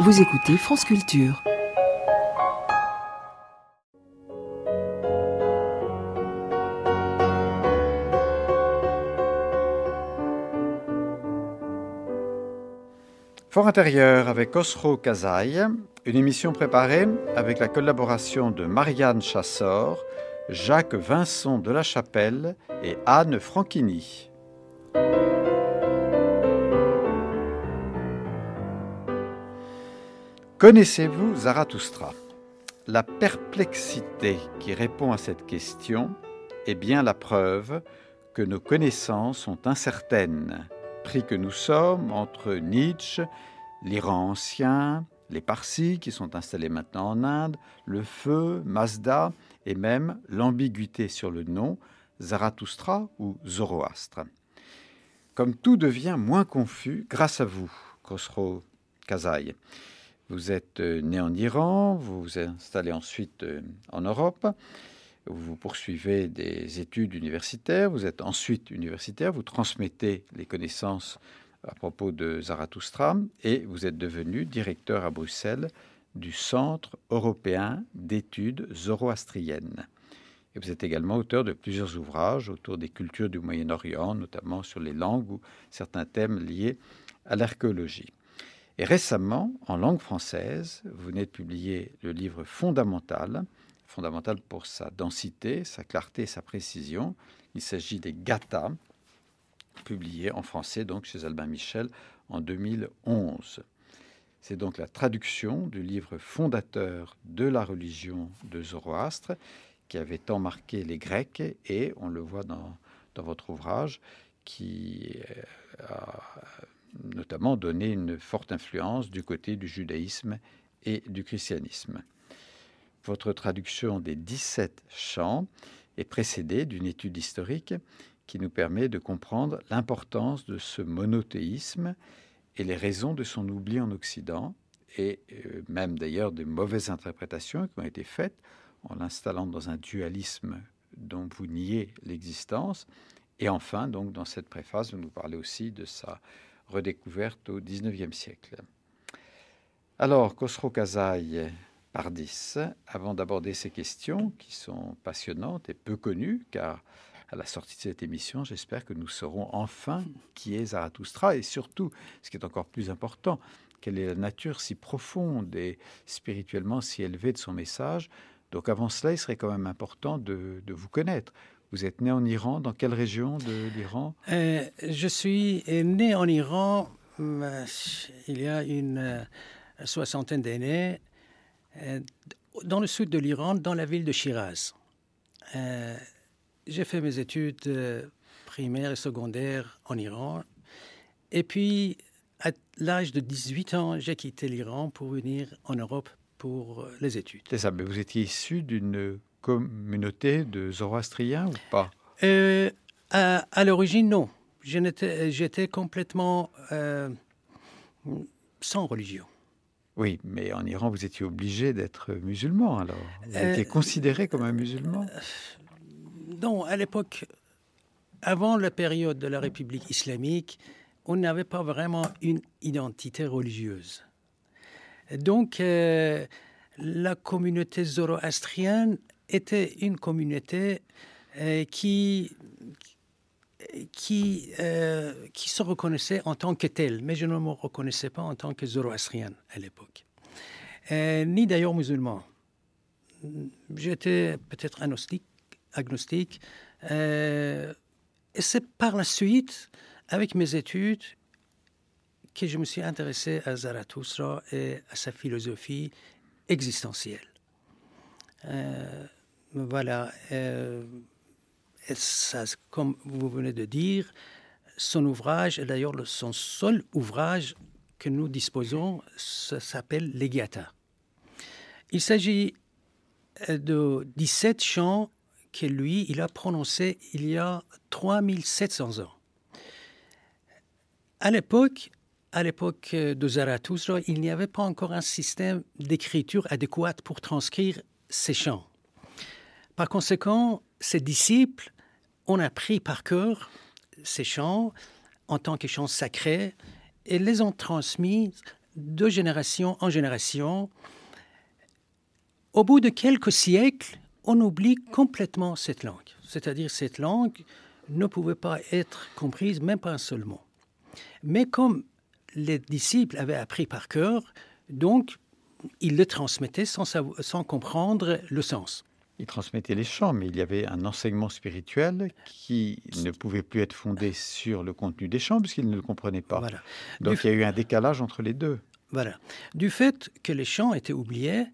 Vous écoutez France Culture. Fort intérieur avec Osro Kazaï, une émission préparée avec la collaboration de Marianne Chassor, Jacques Vincent de la Chapelle et Anne Franchini. Connaissez-vous Zarathustra La perplexité qui répond à cette question est bien la preuve que nos connaissances sont incertaines, pris que nous sommes entre Nietzsche, l'Iran ancien, les Parsis qui sont installés maintenant en Inde, le feu, Mazda et même l'ambiguïté sur le nom Zarathustra ou Zoroastre. Comme tout devient moins confus grâce à vous, Khosrow Kazai. » Vous êtes euh, né en Iran, vous vous installez ensuite euh, en Europe, vous poursuivez des études universitaires, vous êtes ensuite universitaire, vous transmettez les connaissances à propos de Zarathustra et vous êtes devenu directeur à Bruxelles du Centre européen d'études zoroastriennes. Et vous êtes également auteur de plusieurs ouvrages autour des cultures du Moyen-Orient, notamment sur les langues ou certains thèmes liés à l'archéologie. Et récemment, en langue française, vous venez de publier le livre fondamental, fondamental pour sa densité, sa clarté et sa précision. Il s'agit des GATA, publié en français donc chez Albin Michel en 2011. C'est donc la traduction du livre fondateur de la religion de Zoroastre qui avait tant marqué les Grecs et on le voit dans, dans votre ouvrage qui euh, a notamment donné une forte influence du côté du judaïsme et du christianisme. Votre traduction des 17 chants est précédée d'une étude historique qui nous permet de comprendre l'importance de ce monothéisme et les raisons de son oubli en Occident, et euh, même d'ailleurs de mauvaises interprétations qui ont été faites en l'installant dans un dualisme dont vous niez l'existence. Et enfin, donc, dans cette préface, vous nous parlez aussi de sa redécouverte au XIXe siècle. Alors, Khosrow kazai par 10, avant d'aborder ces questions qui sont passionnantes et peu connues, car à la sortie de cette émission, j'espère que nous saurons enfin qui est Zarathustra et surtout, ce qui est encore plus important, quelle est la nature si profonde et spirituellement si élevée de son message. Donc avant cela, il serait quand même important de vous connaître, vous êtes né en Iran. Dans quelle région de l'Iran euh, Je suis né en Iran euh, il y a une euh, soixantaine d'années, dans le sud de l'Iran, dans la ville de Shiraz. J'ai fait mes études primaires et secondaires en Iran. Et puis, à l'âge de 18 ans, j'ai quitté l'Iran pour venir en Europe pour les études. C'est ça, mais vous étiez issu d'une communauté de zoroastriens ou pas euh, à, l'origine, non. J'étais complètement euh, sans religion. Oui, mais en Iran, vous étiez obligé d'être musulman alors. Vous euh, étiez considéré comme un musulman Non, à l'époque, avant la période de la République islamique, on n'avait pas vraiment une identité religieuse. Donc, la communauté zoroastrienne était une communauté euh, qui, qui, euh, qui se reconnaissait en tant que telle, mais je ne me reconnaissais pas en tant que Zoroastrien à l'époque, euh, ni d'ailleurs musulman. J'étais peut-être agnostique, et c'est par la suite, avec mes études, que je me suis intéressé à Zarathustra et à sa philosophie existentielle voilà, euh, comme vous venez de dire, son ouvrage, d'ailleurs son seul ouvrage que nous disposons, s'appelle Legata. Il s'agit euh, de 17 chants que lui, il a prononcés il y a 3700 ans. À l'époque, à l'époque euh, de Zarathustra, il n'y avait pas encore un système d'écriture adéquat pour transcrire ces chants. Par conséquent, ces disciples ont appris par cœur ces chants en tant que chants sacrés et les ont transmis de génération en génération. Au bout de quelques siècles, on oublie complètement cette langue. C'est-à-dire cette langue ne pouvait pas être comprise même pas un seul mot. Mais comme les disciples avaient appris par cœur, donc ils le transmettaient sans comprendre le sens. Il transmettait les chants, mais il y avait un enseignement spirituel qui ne pouvait plus être fondé sur le contenu des chants, puisqu'il ne le comprenait pas. Donc il y a eu un décalage entre les deux. Voilà. Du fait que les chants étaient oubliés,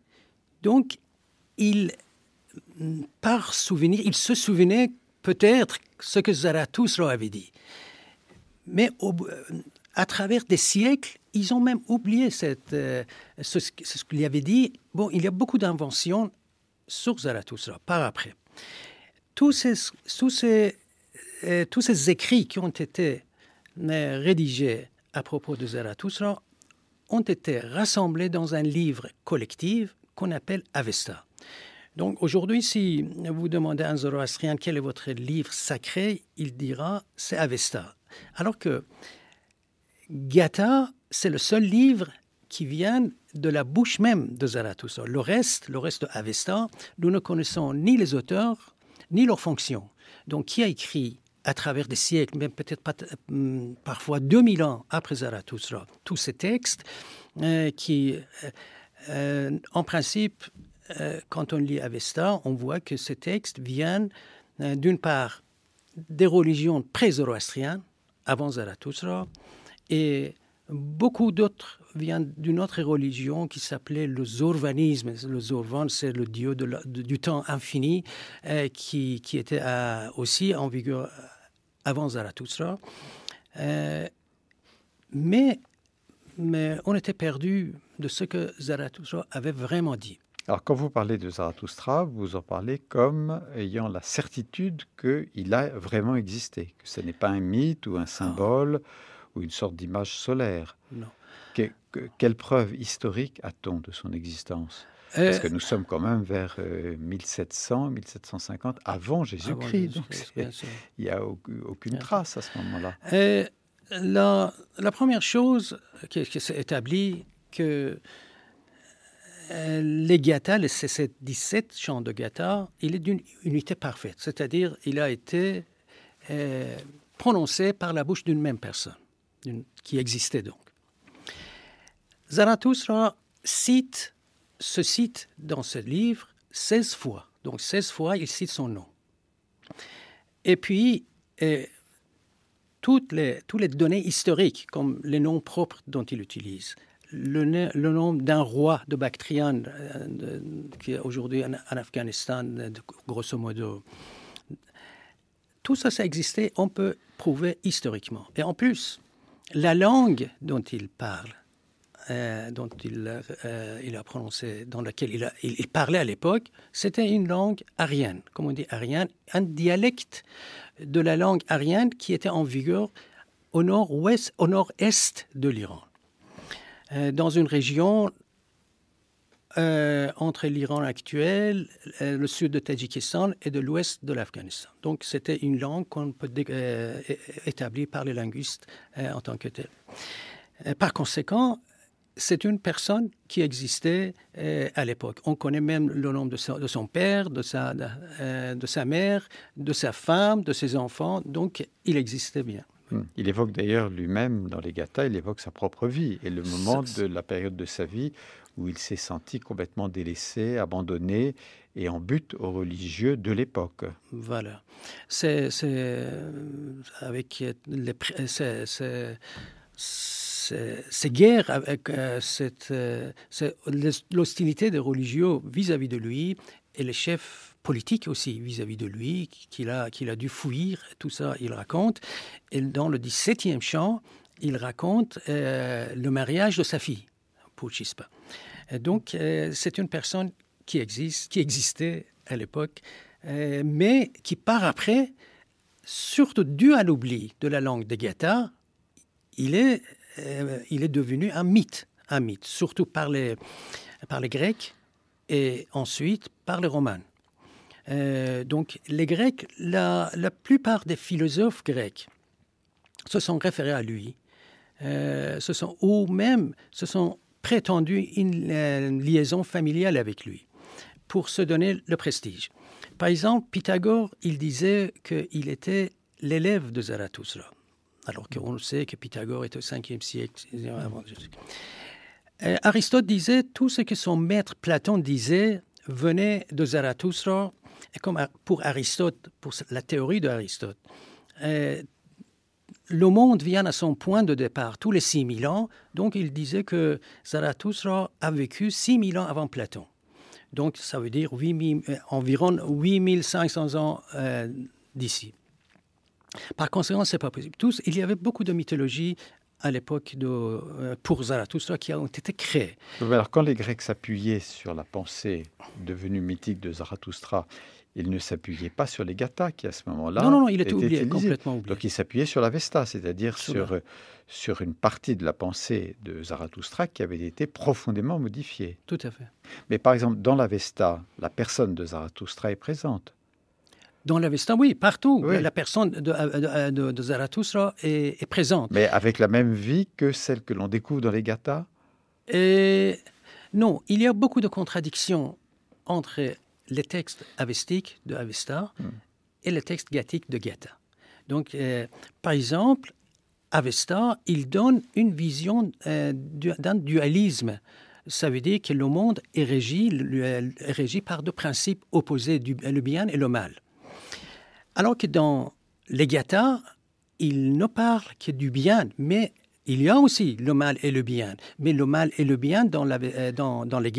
donc il, par souvenir, il se souvenait peut-être ce que Zarathustra avait dit. Mais à travers des siècles, ils ont même oublié euh, ce qu'il avait dit. Bon, il y a beaucoup d'inventions sur Zarathustra par après. Tous ces, tous ces, euh, tous ces écrits qui ont été euh, rédigés à propos de Zarathustra ont été rassemblés dans un livre collectif qu'on appelle Avesta. Donc aujourd'hui, si vous demandez à un zoroastrien quel est votre livre sacré, il dira c'est Avesta. Alors que Gata, c'est le seul livre qui viennent de la bouche même de Zarathustra. Le reste, le reste d'Avesta, nous ne connaissons ni les auteurs, ni leurs fonctions. Donc, qui a écrit à travers des siècles, même peut-être hum, parfois 2000 ans après Zarathustra, tous ces textes euh, qui, euh, euh, en principe, quand on lit Avesta, on voit que ces textes viennent d'une part des religions pré-zoroastriennes avant Zarathustra et beaucoup d'autres vient d'une autre religion qui s'appelait le zorvanisme. Le zorvan, c'est le dieu de du temps infini euh, qui, était euh, aussi en vigueur euh, avant Zarathustra. mais, mais on était perdu de ce que Zarathustra avait vraiment dit. Alors, quand vous parlez de Zarathustra, vous en parlez comme ayant la certitude qu'il a vraiment existé, que ce n'est pas un mythe ou un symbole ou une sorte d'image solaire. Non quelle preuve historique a-t-on de son existence Parce que euh, nous sommes quand même vers 1700, euh, 1750, avant Jésus-Christ. il n'y a aucune trace à ce moment-là. Euh, la, la, première chose qui, s'est établie, que les le les 17 chants de Gata, il est d'une unité parfaite, c'est-à-dire il a été prononcé par la bouche d'une même personne, qui existait donc. Zarathustra cite, ce site dans ce livre 16 fois. Donc 16 fois, il cite son nom. Et puis, euh, toutes, les, toutes les données historiques, comme les noms propres dont il utilise, le, nom d'un roi de Bactriane, euh, qui est aujourd'hui en, Afghanistan, de, grosso modo, tout ça, ça existait, on peut prouver historiquement. Et en plus, la langue dont il parle, euh, dont euh, il, a prononcé, dans laquelle il, parlait à l'époque, c'était une langue arienne, comme on dit arienne, un dialecte de la langue arienne qui était en vigueur au nord-ouest, au nord-est de l'Iran, euh, dans une région entre l'Iran actuel, le sud de Tadjikistan et de l'ouest de l'Afghanistan. Donc c'était une langue qu'on peut établir par les linguistes en tant que telle. Par conséquent, c'est une personne qui existait euh, à l'époque. On connaît même le nom de, son père, de sa, euh, de, sa mère, de sa femme, de ses enfants. Donc, il existait bien. Hmm. Il évoque d'ailleurs lui-même dans les Gathas, il évoque sa propre vie et le moment de la période de sa vie où il s'est senti complètement délaissé, abandonné et en but aux religieux de l'époque. Voilà. C'est avec les ces guerres, avec, euh, cette, euh, l'hostilité des religieux vis-à-vis de lui et les chefs politiques aussi vis-à-vis de lui, qu'il a, qu'il a dû fuir, tout ça, il raconte. Et dans le 17e chant, il raconte euh, le mariage de sa fille, Pouchispa. donc, c'est une personne qui existe, qui existait à l'époque, mais qui part après, surtout dû à l'oubli de la langue de Geta, il est euh, il est devenu un mythe, un mythe, surtout par les, par les Grecs et ensuite par les Romains. Euh, donc les Grecs, la, la, plupart des philosophes grecs se sont référés à lui, euh, se sont, ou même se sont prétendus une, liaison familiale avec lui pour se donner le prestige. Par exemple, Pythagore, il disait qu'il était l'élève de Zarathustra alors mm. qu'on le sait que Pythagore était au 5e siècle avant Jésus. Mm. Euh, Aristote disait tout ce que son maître Platon disait venait de Zarathustra, comme pour Aristote, pour la théorie d'Aristote. Aristote, euh, le monde vient à son point de départ, tous les 6000 ans. Donc, il disait que Zarathustra a vécu 6000 ans avant Platon. Donc, ça veut dire 8 euh, environ 8500 ans d'ici. Par conséquent, ce n'est pas possible. Tous, il y avait beaucoup de mythologies à l'époque de euh, pour Zarathustra qui ont été créées. Alors, quand les Grecs s'appuyaient sur la pensée devenue mythique de Zarathustra, ils ne s'appuyaient pas sur les gathas qui, à ce moment-là, non, non, il était oublié, complètement oublié. Donc, ils s'appuyaient sur la Vesta, c'est-à-dire sur, euh, sur une partie de la pensée de Zarathustra qui avait été profondément modifiée. Tout à fait. Mais par exemple, dans la Vesta, la personne de Zarathustra est présente. Dans l'Avesta, oui, partout. La personne de, euh, de, euh, est, présente. Mais avec la même vie que celle que l'on découvre dans les Gathas Non, il y a beaucoup de contradictions entre les textes avestiques de Avesta hmm. et les textes gathiques de Gatha. Donc, euh, par exemple, Avesta, il donne une vision d'un dualisme ça veut dire que le monde est régi, par deux principes opposés, le bien et le mal. Alors que dans les il ne parle que du bien, mais il y a aussi le mal et le bien. Mais le mal et le bien dans, la, euh, dans, les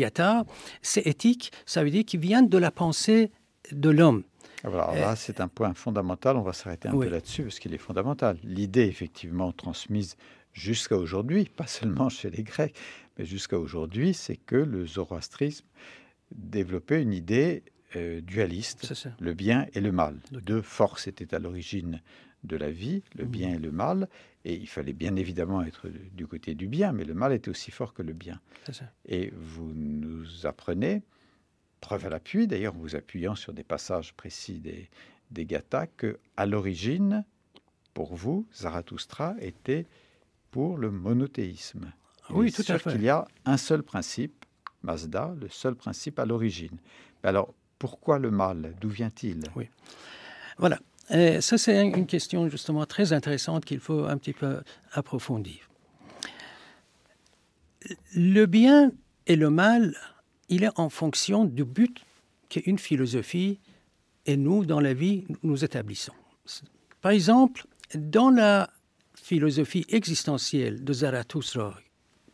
c'est éthique, ça veut dire qu'ils vient de la pensée de l'homme. Alors là, euh, c'est un point fondamental. On va s'arrêter un peu là-dessus parce qu'il est fondamental. L'idée, effectivement, transmise jusqu'à aujourd'hui, pas seulement chez les Grecs, mais jusqu'à aujourd'hui, c'est que le zoroastrisme développait une idée euh, dualiste, le bien et le mal. Deux forces étaient à l'origine de la vie, le bien et le mal, et il fallait bien évidemment être du côté du bien, mais le mal était aussi fort que le bien. Et vous nous apprenez, preuve à l'appui d'ailleurs, en vous appuyant sur des passages précis des, des Gathas, que à l'origine, pour vous, Zarathustra était pour le monothéisme. Ah oui, tout à fait. qu'il y a un seul principe, Mazda, le seul principe à l'origine. Alors, pourquoi le mal D'où vient-il Oui. Voilà. Euh, ça, c'est une question justement très intéressante qu'il faut un petit peu approfondir. Le bien et le mal, il est en fonction du but qu'une philosophie et nous, dans la vie, nous établissons. Par exemple, dans la philosophie existentielle de Zarathustra,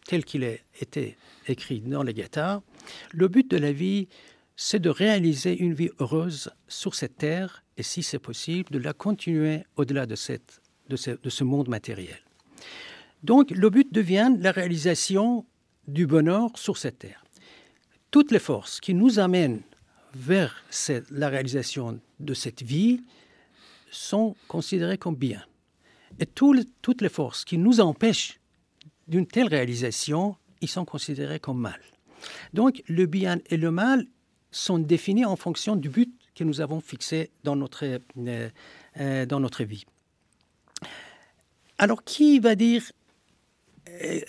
tel qu'il a été écrit dans les Gathas, le but de la vie, c'est de réaliser une vie heureuse sur cette terre et, si c'est possible, de la continuer au-delà de, cette, de, ce, monde matériel. Donc, le but devient la réalisation du bonheur sur cette terre. Toutes les forces qui nous amènent vers la réalisation de cette vie sont considérées comme bien. Et toutes les forces qui nous empêchent d'une telle réalisation, ils sont considérés comme mal. Donc le bien et le mal sont définis en fonction du but que nous avons fixé dans notre, euh, euh, dans notre vie. Alors, qui va dire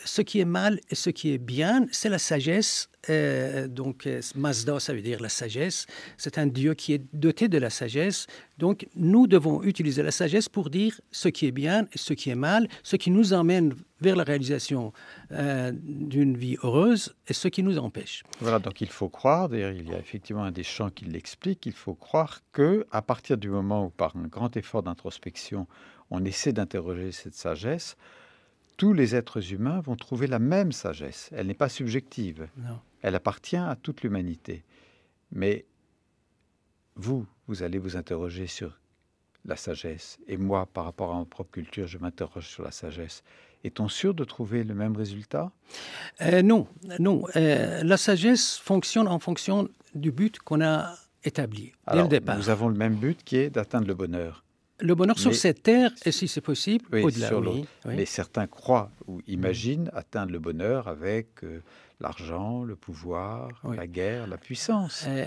ce qui est mal et ce qui est bien, c'est la sagesse. Euh, donc, euh, Mazda, ça veut dire la sagesse. C'est un Dieu qui est doté de la sagesse. Donc, nous devons utiliser la sagesse pour dire ce qui est bien et ce qui est mal, ce qui nous emmène vers la réalisation euh, d'une vie heureuse et ce qui nous empêche. Voilà, donc il faut croire, d'ailleurs il y a effectivement un des chants qui l'explique, il faut croire que à partir du moment où par un grand effort d'introspection, on essaie d'interroger cette sagesse, tous les êtres humains vont trouver la même sagesse. Elle n'est pas subjective. Elle appartient à toute l'humanité. Mais vous, vous allez vous interroger sur la sagesse. Et moi, par rapport à ma propre culture, je m'interroge sur la sagesse. Est-on sûr de trouver le même résultat euh, Non, non. Euh, la sagesse fonctionne en fonction du but qu'on a établi dès le départ. Nous avons le même but qui est d'atteindre le bonheur le bonheur sur cette terre, et si c'est possible, au-delà. Oui, Mais certains croient ou imaginent atteindre le bonheur avec euh, l'argent, le pouvoir, la guerre, la puissance. Euh,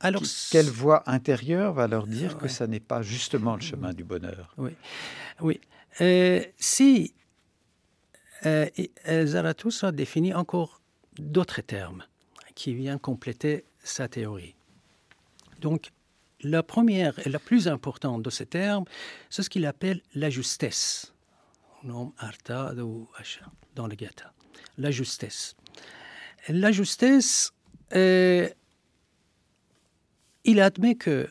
alors, quelle voie intérieure va leur dire que ça n'est pas justement le chemin du bonheur Oui, oui. Euh, si défini euh, définit encore d'autres termes qui viennent compléter sa théorie. Donc, la première et la plus importante de ces termes, c'est ce qu'il appelle la justesse. dans le gata. La justesse. La justesse, euh, il admet que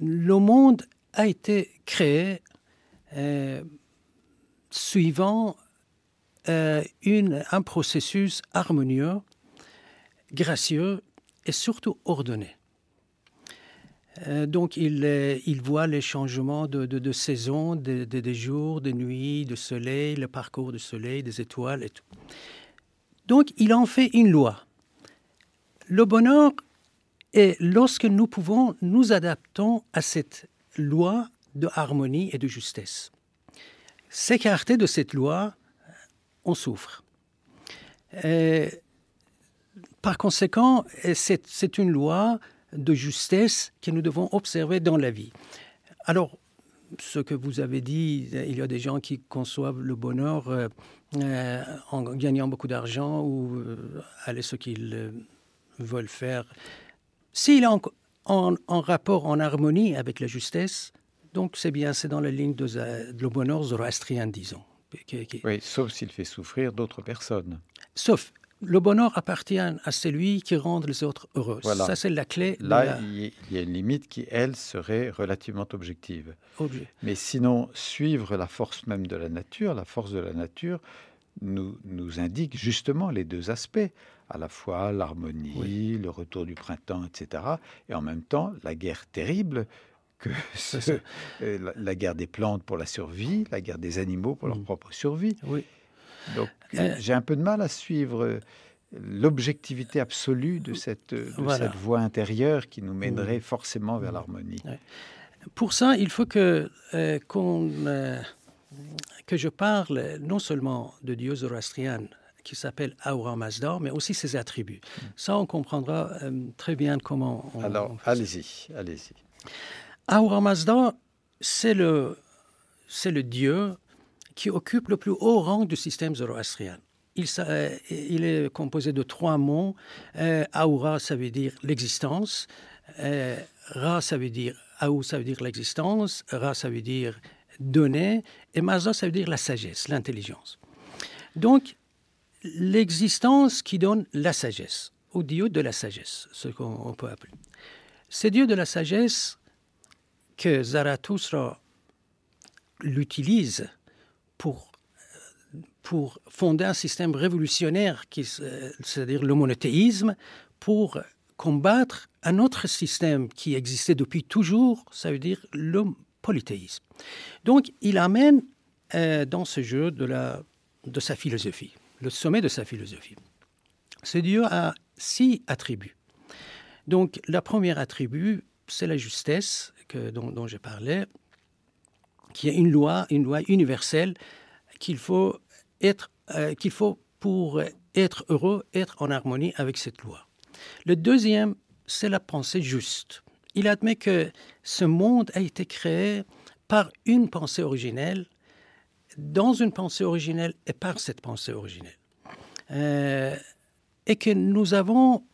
le monde a été créé euh, suivant euh, un processus harmonieux, gracieux et surtout ordonné. Euh, donc, euh, il, voit les changements de, saison, des jours, des nuits, du soleil, le parcours du soleil, des étoiles et tout. Donc, il en fait une loi. Le bonheur est lorsque nous pouvons nous adaptons à cette loi de harmonie et de justesse. S'écarter de cette loi, euh, on souffre. par conséquent, c'est une loi de justesse que nous devons observer dans la vie. Alors, ce que vous avez dit, il y a des gens qui conçoivent le bonheur euh, euh, en gagnant beaucoup d'argent ou euh, aller ce qu'ils veulent faire. S'il est en, en, rapport, en harmonie avec la justesse, donc c'est bien, c'est dans la ligne de, le bonheur zoroastrien, disons. Oui, sauf s'il fait souffrir d'autres personnes. Sauf, le bonheur appartient à celui qui rend les autres heureux. Ça, c'est la clé. Là, il y a une limite qui, elle, serait relativement objective. Mais sinon, suivre la force même de la nature, la force de la nature nous, indique justement les deux aspects, à la fois l'harmonie, le retour du printemps, etc., et en même temps la guerre terrible que euh, la, guerre des plantes pour la survie, la guerre des animaux pour leur mmh. propre survie. Oui. Donc euh, j'ai un peu de mal à suivre euh, l'objectivité absolue de, cette, cette voie intérieure qui nous mènerait mmh. forcément vers mmh. l'harmonie. Pour ça, il faut que, euh, que je parle non seulement de Dieu zoroastrien qui s'appelle Aura Mazda, mais aussi ses attributs. Mmh. Ça, on comprendra très bien comment Alors, allez-y, allez-y. Aura Mazda, c'est le, c'est le dieu qui occupe le plus haut rang du système zoroastrien. Il, euh, il, est composé de trois mots. Euh, aura, ça veut dire l'existence. Euh, ra, ça veut dire ça veut dire l'existence. Ra, ça veut dire donner. Et Mazda, ça veut dire la sagesse, l'intelligence. Donc, l'existence qui donne la sagesse, au Dieu de la sagesse, ce qu'on peut appeler. C'est Dieu de la sagesse que Zarathustra l'utilise pour, pour fonder un système révolutionnaire, c'est-à-dire le monothéisme, pour combattre un autre système qui existait depuis toujours, ça veut dire le polythéisme. Donc il amène euh, dans ce jeu de, la, de sa philosophie, le sommet de sa philosophie. Ce Dieu a six attributs. Donc la première attribut, c'est la justesse dont, dont j'ai parlé, qu'il y a une loi, une loi universelle qu'il faut être, euh, qu'il faut pour être heureux, être en harmonie avec cette loi. Le deuxième, c'est la pensée juste. Il admet que ce monde a été créé par une pensée originelle, dans une pensée originelle et par cette pensée originelle. Euh, et que nous avons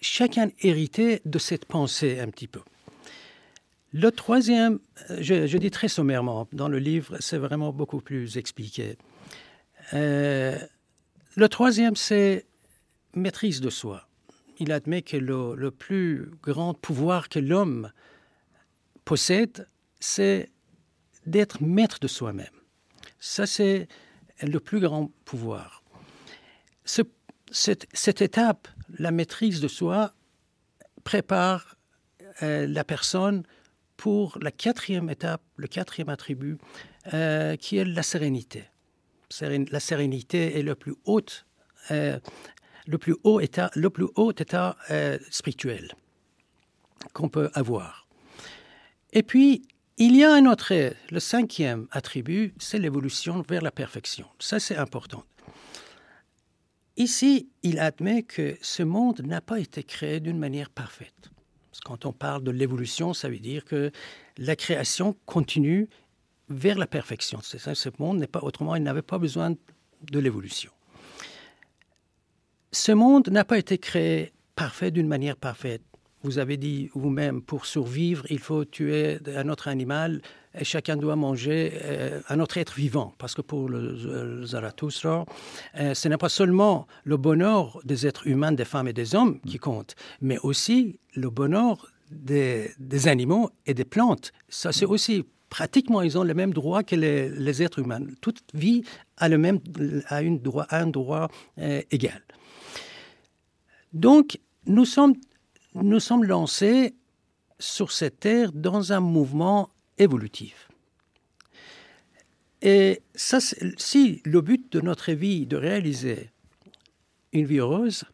chacun hérité de cette pensée un petit peu. Le troisième, euh, je, dis très sommairement, dans le livre, c'est vraiment beaucoup plus expliqué. Euh, le troisième, c'est maîtrise de soi. Il admet que le, plus grand pouvoir que l'homme possède, c'est d'être maître de soi-même. Ça, c'est le plus grand pouvoir. cette, étape, la maîtrise de soi, prépare euh, la personne pour la quatrième étape, le quatrième attribut, euh, qui est la sérénité. La sérénité est le plus haut, euh, le plus haut état, le plus haut état euh, spirituel qu'on peut avoir. Et puis, il y a un autre, le cinquième attribut, c'est l'évolution vers la perfection. Ça, c'est important. Ici, il admet que ce monde n'a pas été créé d'une manière parfaite. Quand on parle de l'évolution, ça veut dire que la création continue vers la perfection. ça, ce monde n'est pas autrement, il n'avait pas besoin de l'évolution. Ce monde n'a pas été créé parfait d'une manière parfaite. Vous avez dit vous-même, pour survivre, il faut tuer un autre animal, et chacun doit manger à euh, un autre être vivant. Parce que pour le, euh, Zaratustra, euh, ce n'est pas seulement le bonheur des êtres humains, des femmes et des hommes qui mm. compte, mais aussi le bonheur des, animaux et des plantes. Ça, c'est mm. aussi pratiquement, ils ont le même droit que les, êtres humains. Toute vie a, le même, a une droit, un droit égal. Donc, nous sommes, nous sommes lancés sur cette terre dans un mouvement évolutif. Et ça, si le but de notre vie, est de réaliser une vie heureuse,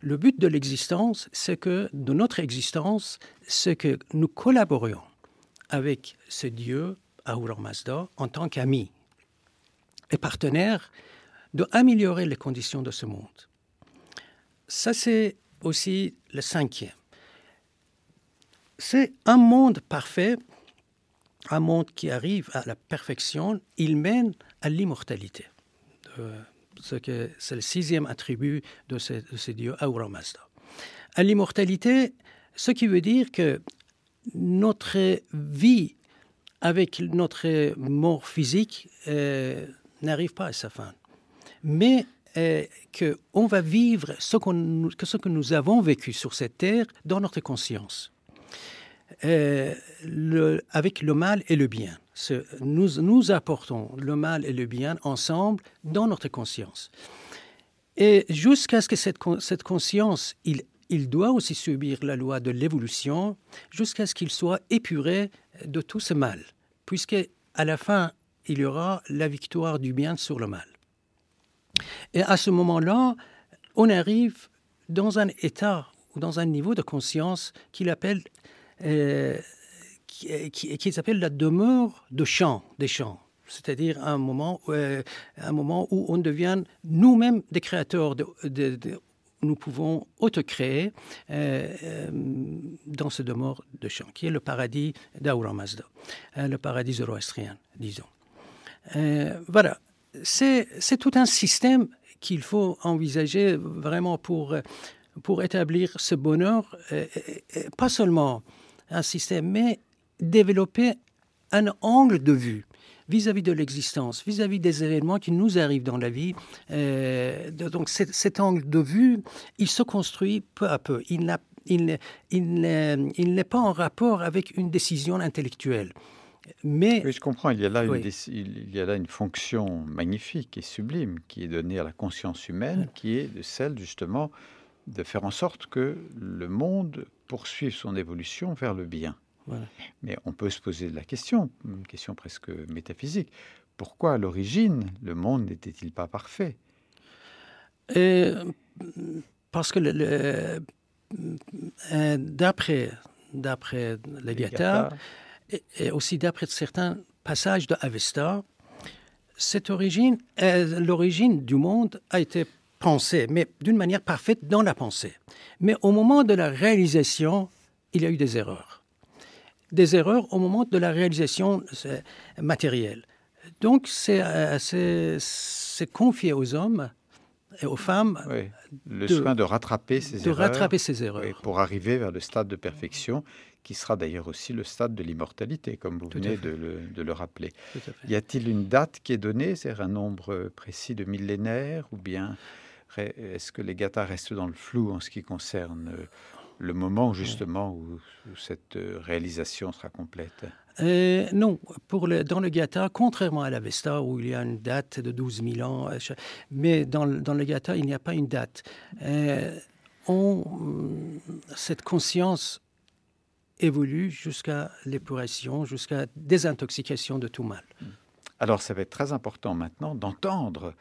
le but de l'existence, c'est que, de notre existence, c'est que nous collaborions avec ce Dieu, Ahura Mazda, en tant qu'ami et partenaires, améliorer les conditions de ce monde. Ça, c'est aussi le cinquième. C'est un monde parfait un monde qui arrive à la perfection, il mène à l'immortalité. Euh, c'est le sixième attribut de ce, de dieu Aura À l'immortalité, ce qui veut dire que notre vie avec notre mort physique euh, n'arrive pas à sa fin. Mais euh, qu'on va vivre ce que nous avons vécu sur cette terre dans notre conscience. Euh, le, avec le mal et le bien. Nous, nous apportons le mal et le bien ensemble dans notre conscience. Et jusqu'à ce que cette, conscience, il, il, doit aussi subir la loi de l'évolution, jusqu'à ce qu'il soit épuré de tout ce mal, puisque à la fin, il y aura la victoire du bien sur le mal. Et à ce moment-là, on arrive dans un état ou dans un niveau de conscience qu'il appelle euh, qui, s'appelle la demeure de chant des champs c'est-à-dire un moment, euh, un moment où on devient nous-mêmes des créateurs. De, nous pouvons auto-créer euh, dans ce demeure de chant qui est le paradis d'Aura Mazda, le paradis zoroastrien, disons. voilà, c'est tout un système qu'il faut envisager vraiment pour, pour établir ce bonheur, pas seulement un système, mais développer un angle de vue vis-à-vis de l'existence, vis-à-vis des événements qui nous arrivent dans la vie. Euh, donc cet angle de vue, il se construit peu à peu. Il n'a il, il, n'est pas en rapport avec une décision intellectuelle. Mais... je comprends, il là il y a là une fonction magnifique et sublime qui est donnée à la conscience humaine, qui est celle justement de faire en sorte que le monde poursuivre son évolution vers le bien. Mais on peut se poser la question, une question presque métaphysique, pourquoi à l'origine le monde n'était-il pas parfait Parce que le, euh, d'après, d'après les et, aussi d'après certains passages de Avesta, cette origine, euh, l'origine du monde a été pensée, mais d'une manière parfaite dans la pensée. Mais au moment de la réalisation, il y a eu des erreurs. Des erreurs au moment de la réalisation matérielle. Donc, euh, c'est confié aux hommes et aux femmes le soin de rattraper ces de erreurs, rattraper ces erreurs. pour arriver vers le stade de perfection qui sera d'ailleurs aussi le stade de l'immortalité, comme vous venez de le, de le, rappeler. Y a-t-il une date qui est donnée, c'est-à-dire un nombre précis de millénaires ou bien est-ce que les GATA restent dans le flou en ce qui concerne euh, le moment justement où, cette euh, réalisation sera complète euh, non, pour dans le Gata, contrairement à l'Avesta où il y a une date de 12 000 ans, mais dans, le Gata, il n'y a pas une date. on, mm, cette conscience évolue jusqu'à l'épuration, jusqu'à désintoxication de tout mal. Hmm. Alors ça va être très important maintenant d'entendre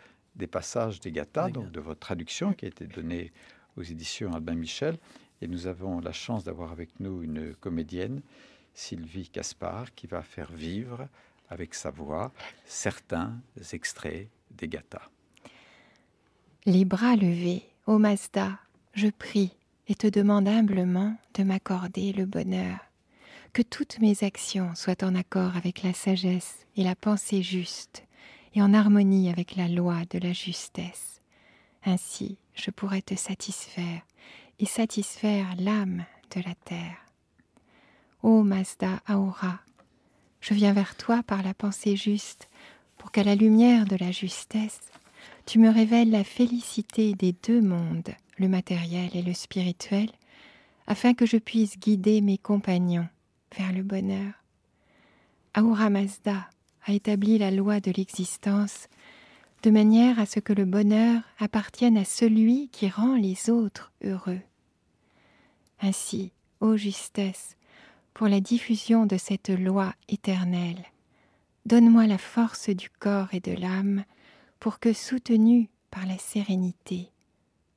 des passages des Gathas, donc de votre traduction qui a été donnée aux éditions Albin Michel. Et nous avons la chance d'avoir avec nous une comédienne, Sylvie Caspar, qui va faire vivre avec sa voix certains extraits des Gathas. Les bras levés, ô Mazda, je prie et te demande humblement de m'accorder le bonheur. Que toutes mes actions soient en accord avec la sagesse et la pensée juste et en harmonie avec la loi de la justesse. Ainsi je pourrai te satisfaire et satisfaire l'âme de la terre. Ô Mazda Aura, je viens vers toi par la pensée juste, pour qu'à la lumière de la justesse, tu me révèles la félicité des deux mondes, le matériel et le spirituel, afin que je puisse guider mes compagnons vers le bonheur. Aura Mazda, a établi la loi de l'existence, de manière à ce que le bonheur appartienne à celui qui rend les autres heureux. Ainsi, ô justesse, pour la diffusion de cette loi éternelle, donne-moi la force du corps et de l'âme pour que, soutenu par la sérénité,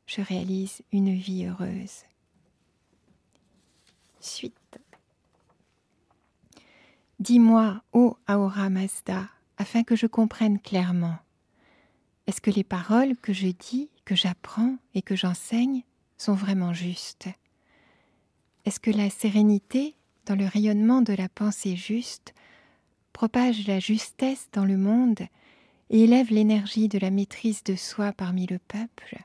je réalise une vie heureuse. Suite. Dis-moi, ô Aura Mazda, afin que je comprenne clairement. Est-ce que les paroles que je dis, que j'apprends et que j'enseigne sont vraiment justes Est-ce que la sérénité, dans le rayonnement de la pensée juste, propage la justesse dans le monde et élève l'énergie de la maîtrise de soi parmi le peuple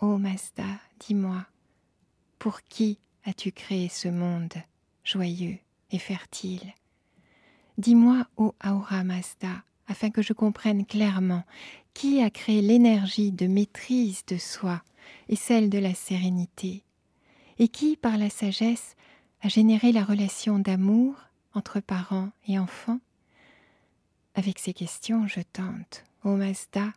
Ô Mazda, dis-moi, pour qui as-tu créé ce monde joyeux et fertile Dis-moi, ô Aura Mazda, afin que je comprenne clairement qui a créé l'énergie de maîtrise de soi et celle de la sérénité, et qui, par la sagesse, a généré la relation d'amour entre parents et enfants Avec ces questions, je tente, ô Mazda,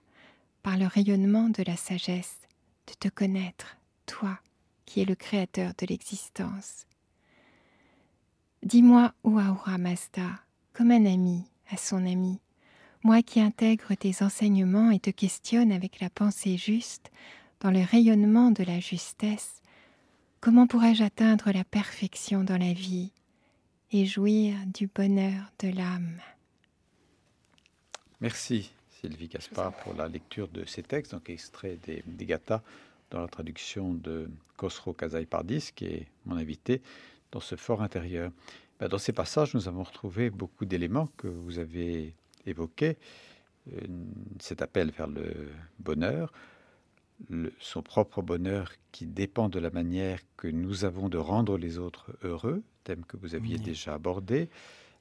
par le rayonnement de la sagesse, de te connaître, toi qui es le créateur de l'existence. Dis-moi, ô Aura Mazda, comme un ami à son ami, moi qui intègre tes enseignements et te questionne avec la pensée juste, dans le rayonnement de la justesse, comment pourrais-je atteindre la perfection dans la vie et jouir du bonheur de l'âme Merci Sylvie Caspar pour la lecture de ces textes, donc extraits des, des dans la traduction de Khosrow Pardis qui est mon invité dans ce fort intérieur. Bah, dans ces passages, nous avons retrouvé beaucoup d'éléments que vous avez évoqués. Euh, cet appel vers le bonheur, son propre bonheur qui dépend de la manière que nous avons de rendre les autres heureux, thème que vous aviez déjà abordé,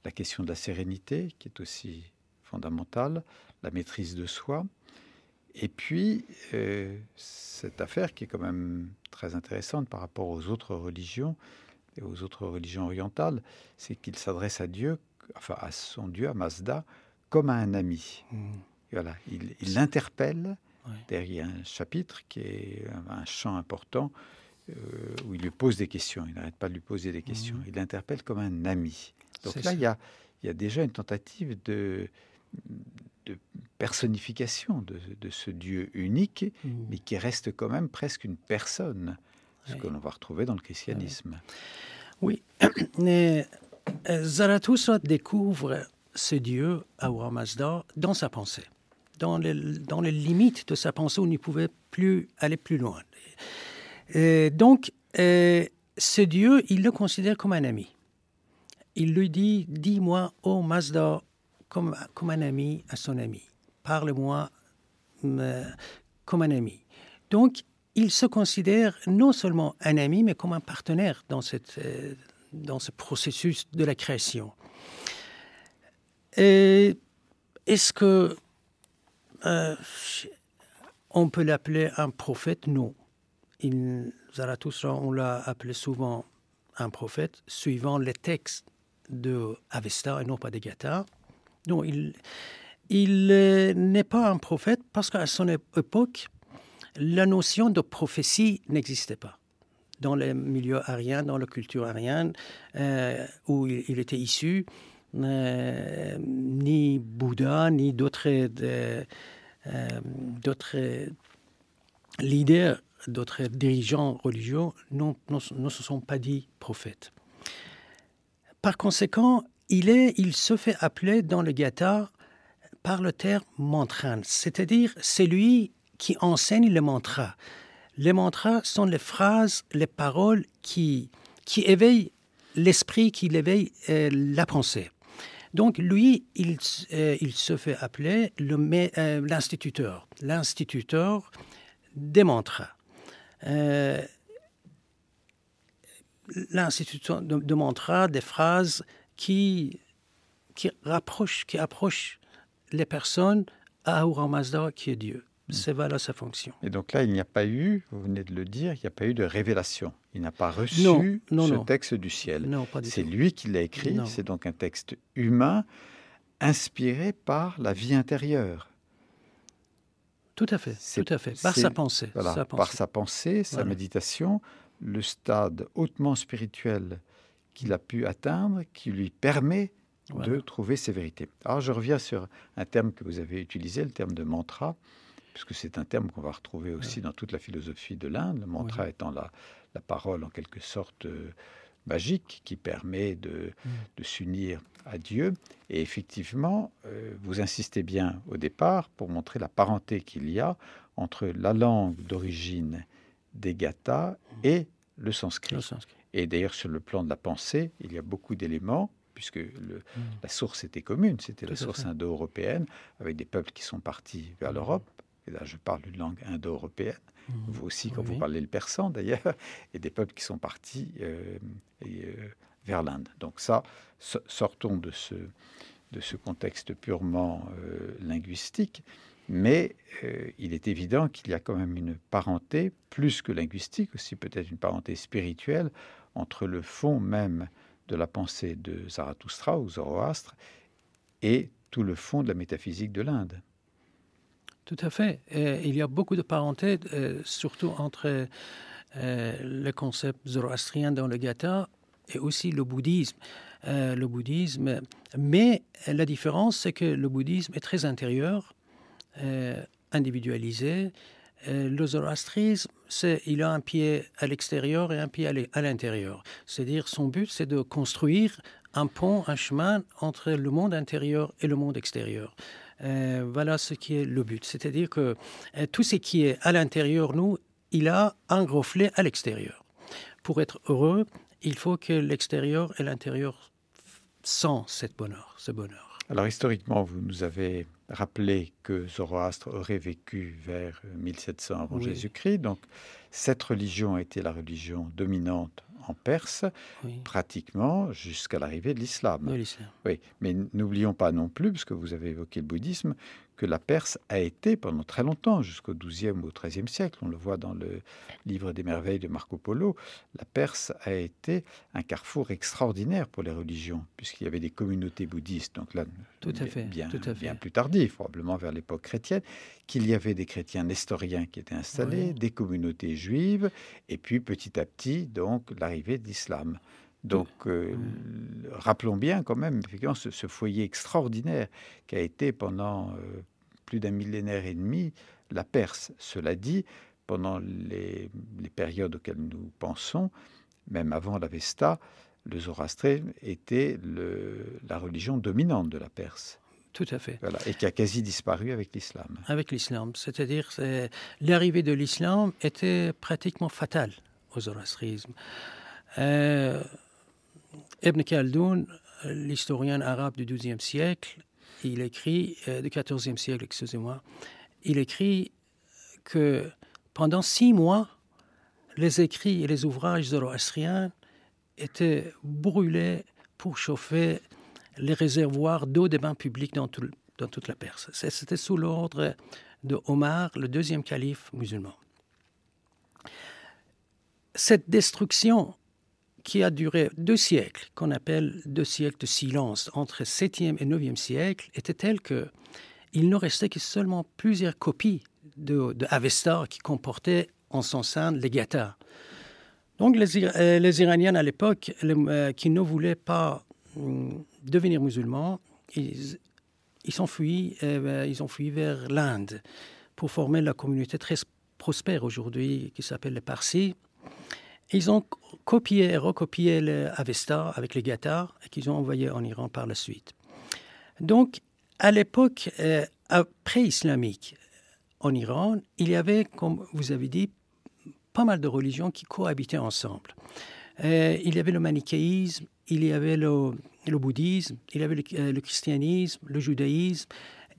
la question de la sérénité qui est aussi fondamentale, la maîtrise de soi, et puis euh, cette affaire qui est quand même très intéressante par rapport aux autres religions, et aux autres religions orientales, c'est qu'il s'adresse à Dieu, enfin à son Dieu, à Mazda, comme à un ami. Hmm. Voilà, il l'interpelle. Derrière un chapitre qui est un champ important euh, où il lui pose des questions. Il n'arrête pas de lui poser des questions. Hmm. Il l'interpelle comme un ami. Donc là, il y, a, déjà une tentative de, personnification de, ce Dieu unique, hmm. mais qui reste quand même presque une personne ce que l'on va retrouver dans le christianisme. Oui, Mais, euh, Zarathustra découvre ce Dieu à Mazda dans sa pensée, dans, dans les limites de sa pensée où il ne pouvait plus aller plus loin. Et donc, euh, ce Dieu, il le considère comme un ami. Il lui dit Dis-moi, ô Mazda, comme, comme un ami à son ami. Parle-moi euh, comme un ami. Donc, il se considère non seulement un ami, mais comme un partenaire dans, euh, ce processus de la création. Est-ce que euh, on peut l'appeler un prophète Non. Il, on l'a appelé souvent un prophète, suivant les textes de Avesta et non pas de Gata. Donc, il euh, n'est pas un prophète parce qu'à son époque, la notion de prophétie n'existait pas dans le milieu arien, dans la culture arienne, euh, où il, était issu. Euh, ni Bouddha, ni euh, d'autres leaders, d'autres dirigeants religieux ne se sont pas dit prophètes. Par conséquent, il, est, il se fait appeler dans le Gata par le terme mantran c'est-à-dire celui qui enseigne le mantra. Les mantras sont les phrases, les paroles qui, qui éveillent l'esprit, qui éveillent euh, la pensée. Donc lui, il, euh, il se fait appeler euh, l'instituteur, l'instituteur des mantras. l'instituteur de, mantras, des phrases qui, qui rapprochent, qui approchent les personnes à Aura Mazda, qui est Dieu. Mm. c'est voilà sa fonction. Et donc là, il n'y a pas eu, vous venez de le dire, il n'y a pas eu de révélation. Il n'a pas reçu ce texte du ciel. c'est lui qui l'a écrit. C'est donc un texte humain inspiré par la vie intérieure. Tout à fait, tout à fait, par sa pensée, Par sa pensée, sa méditation, le stade hautement spirituel qu'il a pu atteindre, qui lui permet de trouver ses vérités. Alors je reviens sur un terme que vous avez utilisé, le terme de mantra puisque c'est un terme qu'on va retrouver aussi dans toute la philosophie de l'Inde, le mantra étant la, la, parole en quelque sorte euh, magique qui permet mm. de, s'unir à Dieu. Et effectivement, euh, vous insistez bien au départ pour montrer la parenté qu'il y a entre la langue d'origine des Gathas mm. et le sanskrit. Et d'ailleurs, sur le plan de la pensée, il y a beaucoup d'éléments puisque le, mm. la source était commune, c'était la source indo-européenne, avec des peuples qui sont partis vers l'Europe et là je parle d'une langue indo-européenne, mmh. vous aussi quand vous parlez le persan d'ailleurs, et des peuples qui sont partis euh, et, euh, vers l'Inde. Donc ça, sortons de ce, de ce contexte purement euh, linguistique, mais il est évident qu'il y a quand même une parenté, plus que linguistique, aussi peut-être une parenté spirituelle, entre le fond même de la pensée de Zarathustra ou Zoroastre et tout le fond de la métaphysique de l'Inde. Tout à fait. il y a beaucoup de parenthèses, euh, surtout entre euh, le concept zoroastrien dans le gatha et aussi le bouddhisme. Euh, le bouddhisme. Mais la différence, c'est que le bouddhisme est très intérieur, individualisé. le zoroastrisme, c'est, il a un pied à l'extérieur et un pied à l'intérieur. C'est-à-dire, son but, c'est de construire un pont, un chemin entre le monde intérieur et le monde extérieur. Euh, voilà ce qui est le but. C'est-à-dire que euh, tout ce qui est à l'intérieur, nous, il a un gros à l'extérieur. Pour être heureux, il faut que l'extérieur et l'intérieur sentent cette bonheur, ce bonheur. Alors historiquement, vous nous avez rappelé que Zoroastre aurait vécu vers 1700 euh, avant Jésus-Christ. Donc cette religion a été la religion dominante en Perse, pratiquement jusqu'à l'arrivée de l'islam. Oui, oui, mais n'oublions pas non plus, parce que vous avez évoqué le bouddhisme, que la Perse a été pendant très longtemps, jusqu'au XIIe ou au XIIIe siècle. On le voit dans le livre des merveilles de Marco Polo. La Perse a été un carrefour extraordinaire pour les religions, puisqu'il y avait des communautés bouddhistes, donc là, tout à fait, bien, tout à bien plus tardif, probablement vers l'époque chrétienne, qu'il y avait des chrétiens nestoriens qui étaient installés, des communautés juives, et puis petit à petit, donc, l'arrivée d'islam. Donc, mm. euh, rappelons bien quand même ce, foyer extraordinaire qui a été pendant euh, plus d'un millénaire et demi la Perse. Cela dit, pendant les, périodes auxquelles nous pensons, même avant l'Avesta, le zoroastrisme était le, la religion dominante de la Perse. Tout à fait. et qui a quasi disparu avec l'islam. Avec l'islam, c'est-à-dire l'arrivée de l'islam était pratiquement fatale au zoroastrisme. Euh, Ibn Khaldun, l'historien arabe du XIIe siècle, il écrit, euh, du XIVe siècle, excusez-moi, il écrit que pendant six mois, les écrits et les ouvrages zoroastriens étaient brûlés pour chauffer les réservoirs d'eau des bains publics dans, dans toute la Perse. C'était sous l'ordre de Omar, le deuxième calife musulman. Cette destruction qui a duré deux siècles, qu'on appelle deux siècles de silence, entre 7e et 9e siècle, était telle que il ne restait que seulement plusieurs copies de, de qui comportaient en son sein les Gathas. Donc les, euh, Iraniens à l'époque, euh, qui ne voulaient pas hum, devenir musulmans, ils, s'enfuient, euh, ils ont fui vers l'Inde pour former la communauté très prospère aujourd'hui qui s'appelle les Parsis. Ils ont copié et recopié l'Avesta avec les et qu'ils ont envoyé en Iran par la suite. Donc, à l'époque euh, pré-islamique en Iran, il y avait, comme vous avez dit, pas mal de religions qui cohabitaient ensemble. Euh, il y avait le manichéisme, il y avait le, bouddhisme, il y avait euh, le, christianisme, le judaïsme,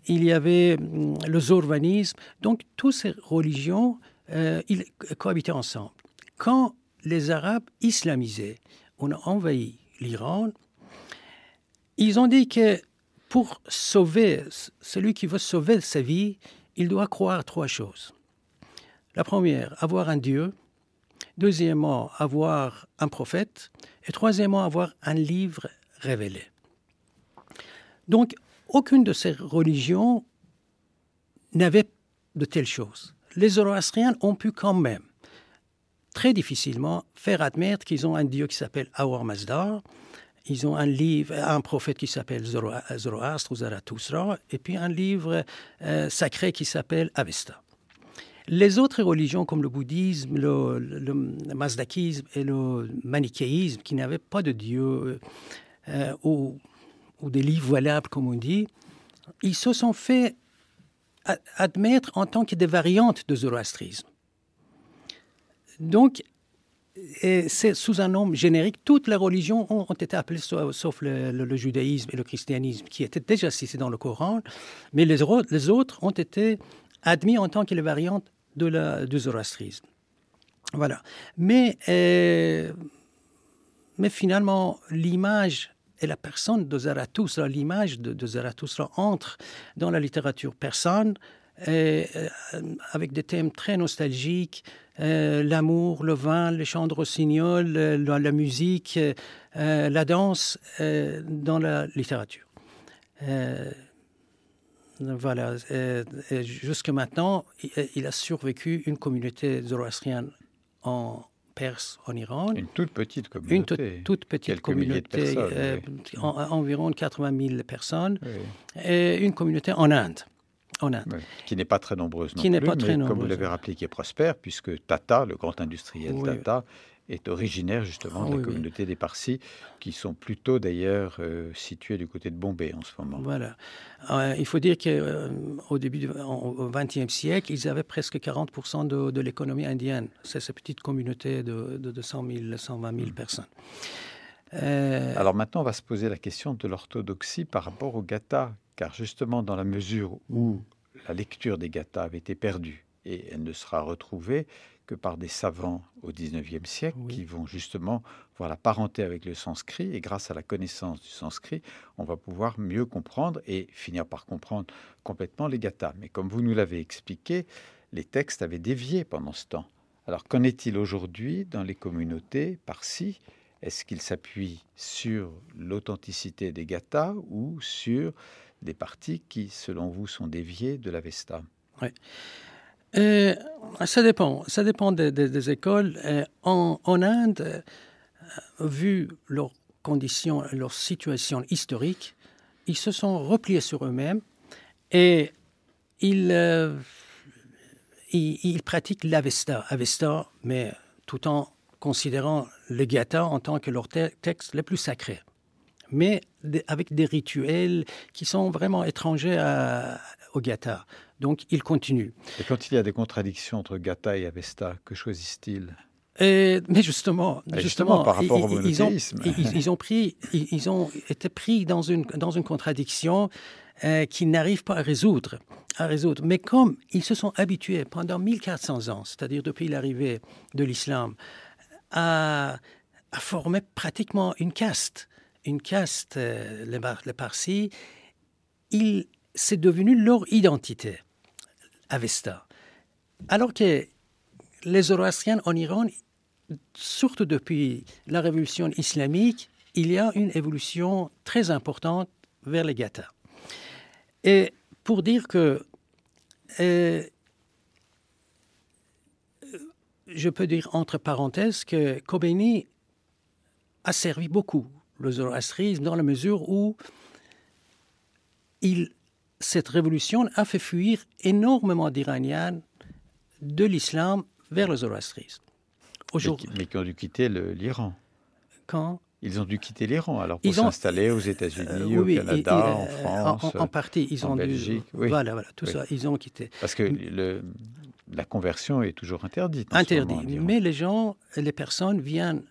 il y avait mm, le zorvanisme. Donc, toutes ces religions euh, ils cohabitaient ensemble. Quand les Arabes islamisés. ont envahi l'Iran. Ils ont dit que pour sauver, celui qui veut sauver sa vie, il doit croire trois choses. La première, avoir un Dieu. Deuxièmement, avoir un prophète. Et troisièmement, avoir un livre révélé. Donc, aucune de ces religions n'avait de telles choses. Les Zoroastriens ont pu quand même très difficilement faire admettre qu'ils ont un dieu qui s'appelle Awar Mazdar, ils ont un livre, un prophète qui s'appelle Zoroastre ou Zarathustra, et puis un livre euh, sacré qui s'appelle Avesta. Les autres religions comme le bouddhisme, le, mazdakisme et le manichéisme, qui n'avaient pas de dieu euh, ou, ou, des livres valables, comme on dit, ils se sont fait admettre en tant que des variantes de zoroastrisme donc, c'est sous un nom générique, toutes les religions ont, été appelées, sauf le, judaïsme et le christianisme, qui étaient déjà cités dans le Coran, mais les, les, autres ont été admis en tant que les variantes de la, du zoroastrisme. Voilà. Mais, euh, mais finalement, l'image et la personne de Zarathustra, l'image de, de entre dans la littérature persane euh, avec des thèmes très nostalgiques, euh, l'amour, le vin, les chants de rossignol, euh, la, musique, la danse dans la littérature. Voilà. Jusque maintenant, il a survécu une communauté zoroastrienne en Perse, en Iran. Une toute petite communauté. Une toute, petite communauté, environ 80 000 personnes. Et une communauté en Inde qui n'est pas très nombreuse non qui plus, pas très mais comme vous l'avez rappelé, qui est prospère, puisque Tata, le grand industriel Tata, est originaire justement de la communauté des Parsis, qui sont plutôt d'ailleurs situées euh, situés du côté de Bombay en ce moment. Voilà. Euh, il faut dire qu'au euh, début du XXe siècle, ils avaient presque 40% de, l'économie indienne. C'est cette petite communauté de, de 200 000, 120 000 personnes. Euh, Alors maintenant, on va se poser la question de l'orthodoxie par rapport au gatha, car justement, dans la mesure où la lecture des gathas avait été perdue et elle ne sera retrouvée que par des savants au XIXe siècle qui vont justement voir la parenté avec le sanskrit et grâce à la connaissance du sanskrit, on va pouvoir mieux comprendre et finir par comprendre complètement les gathas. Mais comme vous nous l'avez expliqué, les textes avaient dévié pendant ce temps. Alors qu'en est-il aujourd'hui dans les communautés par-ci est-ce qu'il s'appuie sur l'authenticité des gathas ou sur des parties qui, selon vous, sont déviées de l'Avesta Oui. Euh, ça dépend. Ça dépend des, écoles. Euh, en, Inde, euh, vu leurs conditions, leur situation historique, ils se sont repliés sur eux-mêmes et ils, ils pratiquent l'Avesta. Avesta, mais tout en considérant le Gatha en tant que leur texte le plus sacré, mais avec des rituels qui sont vraiment étrangers au Gatha, Donc, ils continuent. Et quand il y a des contradictions entre Gatha et Avesta, que choisissent-ils mais justement, justement, par rapport ils, au monothéisme. Ils ont, pris, ils, ont été pris dans une, dans une contradiction euh, qui qu'ils n'arrivent pas à résoudre, à résoudre. Mais comme ils se sont habitués pendant 1400 ans, c'est-à-dire depuis l'arrivée de l'islam, a, formé pratiquement une caste. Une caste, euh, les, parsi, Parsis, c'est devenu leur identité, Avesta. Alors que les Zoroastriens en Iran, surtout depuis la révolution islamique, il y a une évolution très importante vers les Gata. Et pour dire que euh, je peux dire entre parenthèses que Khomeini a servi beaucoup le zoroastrisme dans la mesure où cette révolution a fait fuir énormément d'Iraniens de l'islam vers le zoroastrisme. Aujourd'hui, mais, qui ont dû quitter l'Iran. Quand ils ont dû quitter l'Iran alors pour s'installer aux États-Unis, euh, au Canada, euh, en France, en, partie, ils ont Belgique. Oui. Voilà, voilà, tout ça, ils ont quitté. Parce que le, la conversion est toujours interdite. Interdite. Mais les gens, les personnes viennent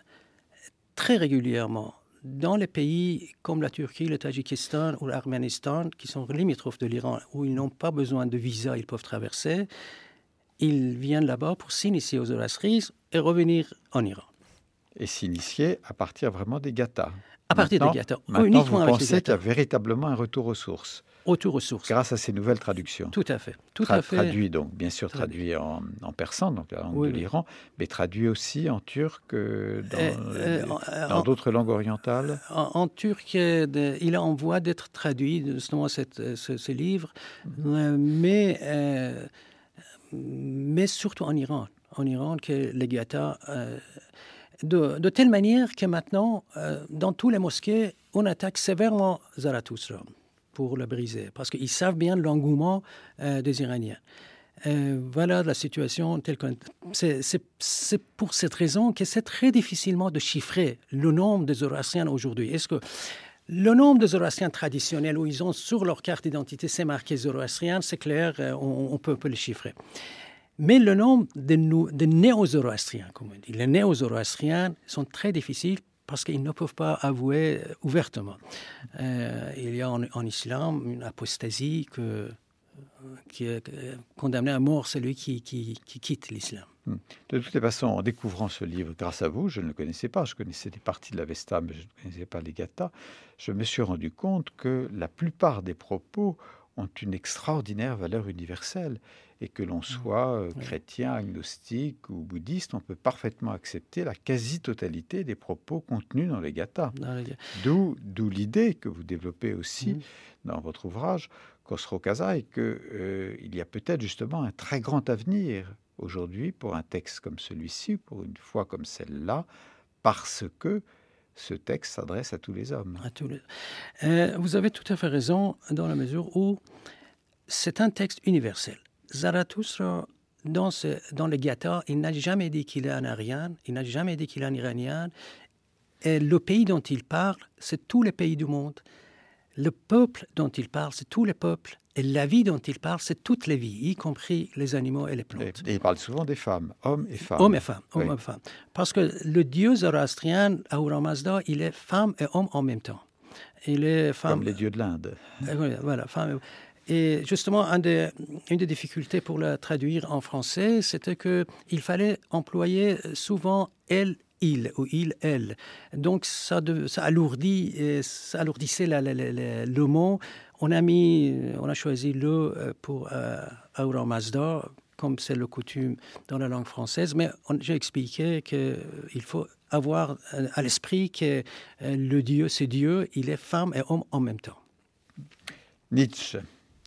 très régulièrement dans les pays comme la Turquie, le Tadjikistan ou l'Arménistan, qui sont limitrophes de l'Iran, où ils n'ont pas besoin de visa, ils peuvent traverser, ils viennent là-bas pour s'initier aux orasris et revenir en Iran. Et s'initier à partir vraiment des gathas. À partir des gathas. Maintenant, uniquement vous pensez qu'il y a véritablement un retour aux sources ressources. Grâce à ces nouvelles traductions. Tout à fait. Tout Traduit donc, bien sûr, traduit, en, persan, donc la langue de l'Iran, mais traduit aussi en turc, euh, dans euh, euh, d'autres langues orientales. En, turc, il est en voie d'être traduit, justement, ce, livre, mhm. mais, mais surtout en Iran. En Iran, que les Gata, de, telle manière que maintenant, dans tous les mosquées, on attaque sévèrement Zarathustra pour le briser, parce qu'ils savent bien l'engouement euh, des Iraniens. Euh, voilà la situation telle que... C'est pour cette raison que c'est très difficilement de chiffrer le nombre des Zoroastriens aujourd'hui. Est-ce que le nombre de Zoroastriens traditionnels où ils ont sur leur carte d'identité, c'est marqué Zoroastrien, c'est clair, euh, on, peut, le chiffrer. Mais le nombre de, de néo-zoroastriens, comme on dit, les néo-zoroastriens sont très difficiles parce qu'ils ne peuvent pas avouer euh, ouvertement. Euh, il y a en, islam une apostasie que, euh, qui est condamnée à mort celui qui, qui, qui quitte l'islam. Hmm. De toutes les façons, en découvrant ce livre grâce à vous, je ne le connaissais pas, je connaissais des parties de la Vesta, mais je ne connaissais pas les Gata, je me suis rendu compte que la plupart des propos ont une extraordinaire valeur universelle. Et que l'on mmh. soit euh, chrétien, agnostique ou bouddhiste, on peut parfaitement accepter la quasi-totalité des propos contenus dans les Gathas. D'où, l'idée que vous développez aussi mmh. dans votre ouvrage, Kosro Kaza, et qu'il euh, y a peut-être justement un très grand avenir aujourd'hui pour un texte comme celui-ci, pour une foi comme celle-là, parce que ce texte s'adresse à tous les hommes. Euh, vous avez tout à fait raison dans la mesure où c'est un texte universel. Zarathustra, dans, dans le Gata, il n'a jamais dit qu'il est un Aryan, il n'a jamais dit qu'il est un iranien. le pays dont il parle, c'est tous les pays du monde le peuple dont il parle, c'est tous les peuples. Et la vie dont il parle, c'est toutes les vies, y compris les animaux et les plantes. Et, il parle souvent des femmes, hommes et femmes. Hommes et femmes, Parce que le dieu zoroastrien, Ahura Mazda, il est femme et homme en même temps. Il est femme. Comme les dieux de l'Inde. Euh, voilà, femme. Et justement, un des, une des difficultés pour la traduire en français, c'était qu'il fallait employer souvent elle il ou il, elle. Donc ça, de, ça alourdit, euh, ça alourdissait la, le mot. On a mis, euh, on a choisi le euh, pour euh, Aura Mazda, comme c'est le coutume dans la langue française, mais j'ai expliqué qu'il faut avoir à l'esprit que le Dieu, c'est Dieu, il est femme et homme en même temps. Nietzsche.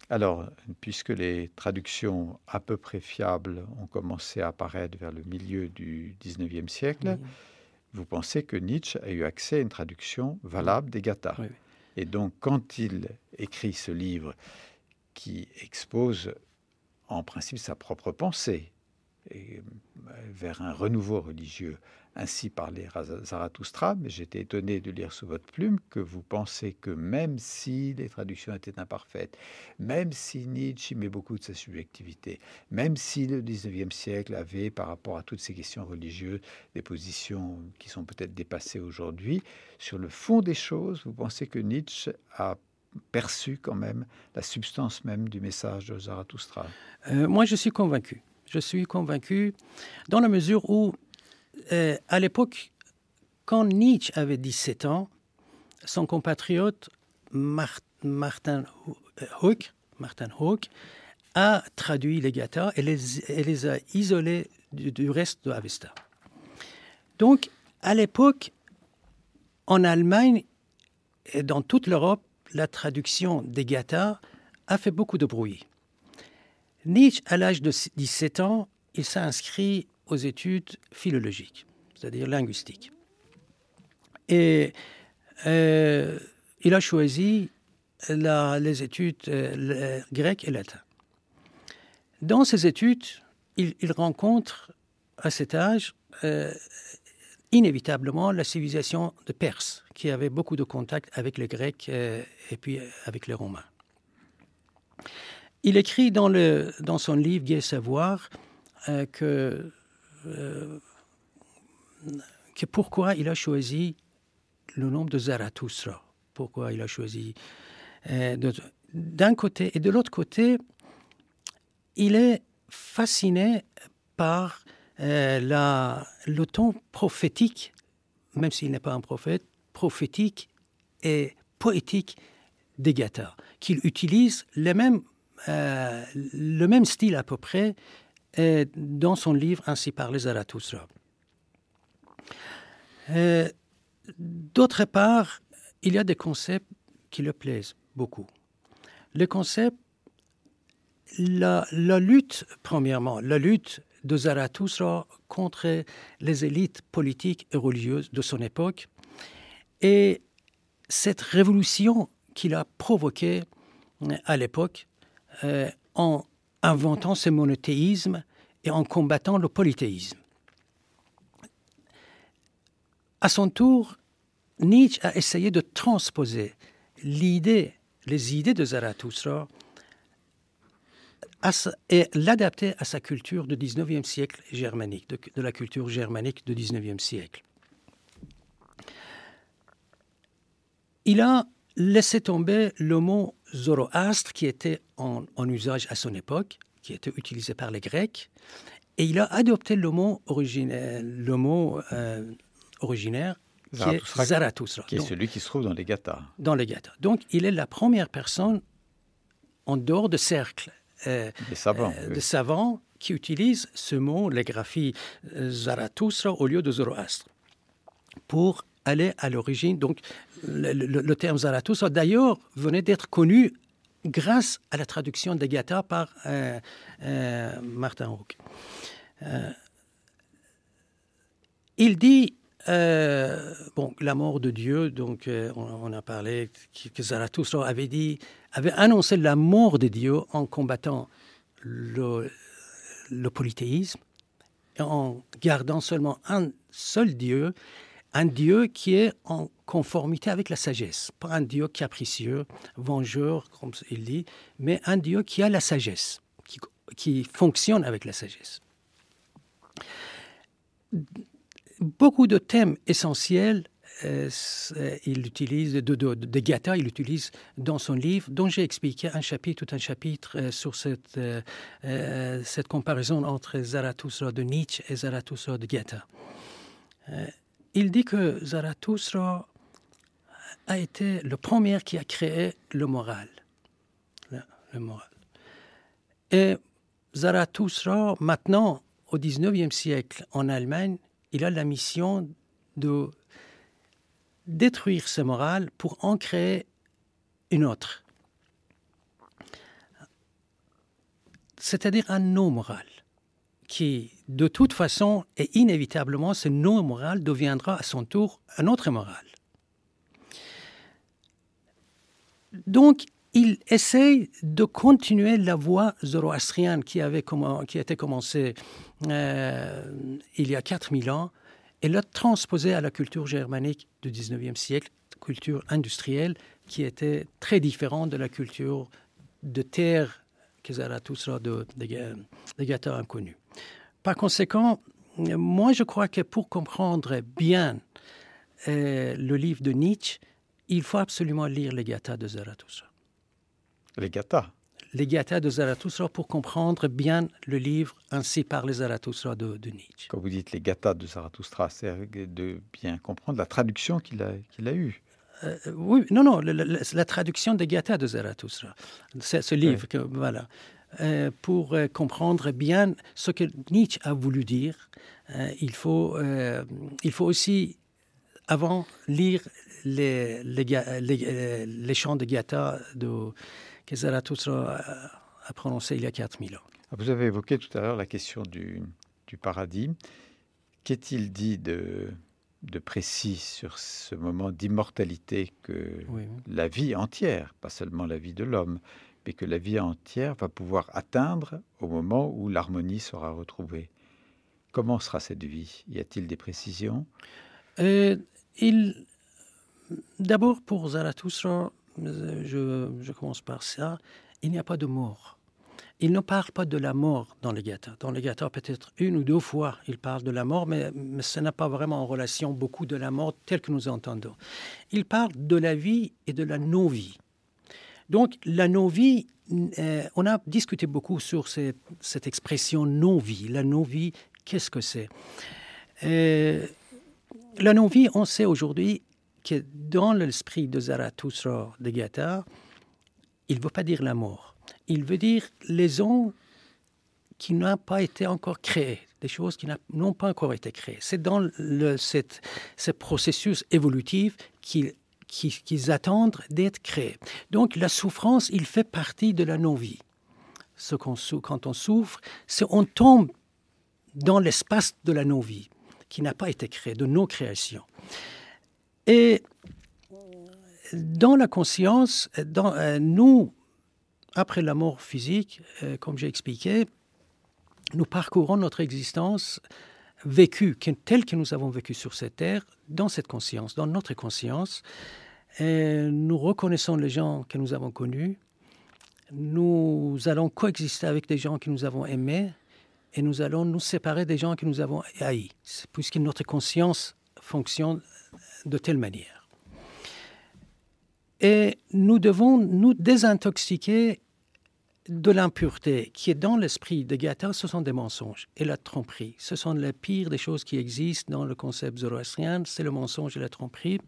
Alors, puisque les traductions à peu près fiables ont commencé à apparaître vers le milieu du XIXe siècle, vous pensez que Nietzsche a eu accès à une traduction valable des Gathas. Et donc, quand il écrit ce livre qui expose en principe sa propre pensée euh, vers un renouveau religieux, ainsi parlait Zarathustra, mais j'étais étonné de lire sous votre plume que vous pensez que même si les traductions étaient imparfaites, même si Nietzsche met beaucoup de sa subjectivité, même si le 19e siècle avait, par rapport à toutes ces questions religieuses, des positions qui sont peut-être dépassées aujourd'hui, sur le fond des choses, vous pensez que Nietzsche a perçu quand même la substance même du message de Zarathustra euh, Moi, je suis convaincu. Je suis convaincu dans la mesure où euh, à l'époque, quand Nietzsche avait 17 ans, son compatriote Martin Hooke Martin a traduit les gathas et les, a isolés du, reste de Avesta. Donc, à l'époque, en Allemagne et dans toute l'Europe, la traduction des gathas a fait beaucoup de bruit. Nietzsche, à l'âge de 17 ans, il s'est inscrit aux études philologiques, c'est-à-dire linguistiques. Et euh, il a choisi les études euh, grecques et latin. Dans ses études, il, rencontre à cet âge euh, inévitablement la civilisation de Perse, qui avait beaucoup de contacts avec les Grecs et puis avec les Romains. Il écrit dans, le, dans son livre Gai Savoir que euh, que pourquoi il a choisi le nom de Zarathustra, pourquoi il a choisi. Euh, d'un côté et de l'autre côté, il est fasciné par euh, la, le ton prophétique, même s'il n'est pas un prophète, prophétique et poétique des Gathas, qu'il utilise les mêmes, le même style à peu près dans son livre Ainsi parlait Zarathustra. Euh, d'autre part, il y a des concepts qui le plaisent beaucoup. Le concept, la, lutte, premièrement, la lutte de Zarathustra contre les élites politiques et religieuses de son époque et cette révolution qu'il a provoquée euh, à l'époque euh, en inventant ce monothéisme et en combattant le polythéisme. À son tour, Nietzsche a essayé de transposer l'idée, les idées de Zarathustra et l'adapter à sa culture du 19 siècle germanique, de, la culture germanique du 19e siècle. Il a laissé tomber le mot Zoroastre qui était en, usage à son époque, qui était utilisé par les Grecs, et il a adopté le mot originaire, le mot, euh, originaire qui est Qui est celui qui se trouve dans les Gathas. Dans les Gathas. Donc, il est la première personne en dehors de cercle euh, des savants, euh, de savants qui utilise ce mot, les graphies Zarathustra, au lieu de Zoroastre, pour Allait à l'origine. Donc, le, terme Zarathustra, d'ailleurs, venait d'être connu grâce à la traduction d'Agatha par euh, euh, Martin Hawke. Euh, il dit, bon, la mort de Dieu, donc on, a parlé que Zarathustra avait dit, avait annoncé la mort de Dieu en combattant le polythéisme, en gardant seulement un seul Dieu un Dieu qui est en conformité avec la sagesse. Pas un Dieu capricieux, vengeur, comme il dit, mais un Dieu qui a la sagesse, qui, fonctionne avec la sagesse. Beaucoup de thèmes essentiels, euh, il utilise, de, de, il utilise dans son livre, dont j'ai expliqué un chapitre, tout un chapitre euh, sur cette, euh, cette comparaison entre Zarathustra de Nietzsche et Zarathustra de Gata il dit que Zarathustra a été le premier qui a créé le moral. Le, Et Zarathustra, maintenant, au 19e siècle, en Allemagne, il a la mission de détruire ce moral pour en créer une autre. C'est-à-dire un non-moral qui de toute façon et inévitablement, ce nom moral deviendra à son tour un autre moral. Donc, il essaye de continuer la voie zoroastrienne qui, avait qui était commencée euh, il y a 4000 ans et l'a transposée à la culture germanique du 19e siècle, culture industrielle qui était très différente de la culture de terre que Zarathustra de, de, de Gata inconnus. Par conséquent, moi, je crois que pour comprendre bien euh, le livre de Nietzsche, il faut absolument lire les Gathas de Zarathustra. Les Gathas Les Gathas de Zarathustra pour comprendre bien le livre Ainsi par les Zarathustra de, de, Nietzsche. Quand vous dites les Gathas de Zarathustra, c'est de bien comprendre la traduction qu'il a, qu'il eue. Euh, oui, non, non, la, traduction des Gathas de Zarathustra, ce livre, que, voilà. Euh, pour euh, comprendre bien ce que Nietzsche a voulu dire, euh, il, faut, il faut aussi, avant, lire les, les, chants de Gata de, que Zarathustra a prononcé il y a 4000 ans. Ah, vous avez évoqué tout à l'heure la question du, paradis. Qu'est-il dit de, de précis sur ce moment d'immortalité que la vie entière, pas seulement la vie de l'homme, et que la vie entière va pouvoir atteindre au moment où l'harmonie sera retrouvée. Comment sera cette vie Y a-t-il des précisions euh, il... D'abord, pour Zarathustra, je, commence par ça, il n'y a pas de mort. Il ne parle pas de la mort dans les Gata. Dans les Gata, peut-être une ou deux fois, il parle de la mort, mais, mais ce n'est pas vraiment en relation beaucoup de la mort telle que nous entendons. Il parle de la vie et de la non-vie. Donc, la non-vie, euh, on a discuté beaucoup sur cette expression non-vie. La non-vie, qu'est-ce que c'est euh, La non-vie, on sait aujourd'hui que dans l'esprit de Zarathustra de Gata, il ne veut pas dire la mort. Il veut dire les ondes qui n'ont pas été encore créées, des choses qui n'ont pas encore été créées. C'est dans ce processus évolutif qu'il qu'ils attendent d'être créés. Donc la souffrance, il fait partie de la non-vie. Ce qu'on quand on souffre, c'est on tombe dans l'espace de la non-vie qui n'a pas été créé, de nos créations. Et dans la conscience, dans, euh, nous, après la mort physique, euh, comme j'ai expliqué, nous parcourons notre existence vécu, tel que nous avons vécu sur cette terre, dans cette conscience, dans notre conscience, euh, nous reconnaissons les gens que nous avons connus, nous allons coexister avec des gens que nous avons aimés et nous allons nous séparer des gens que nous avons haïs, puisque notre conscience fonctionne de telle manière. Et nous devons nous désintoxiquer de l'impureté qui est dans l'esprit des Gata, ce sont des mensonges et la tromperie. Ce sont les pires des choses qui existent dans le concept zoroastrien, c'est le mensonge et la tromperie.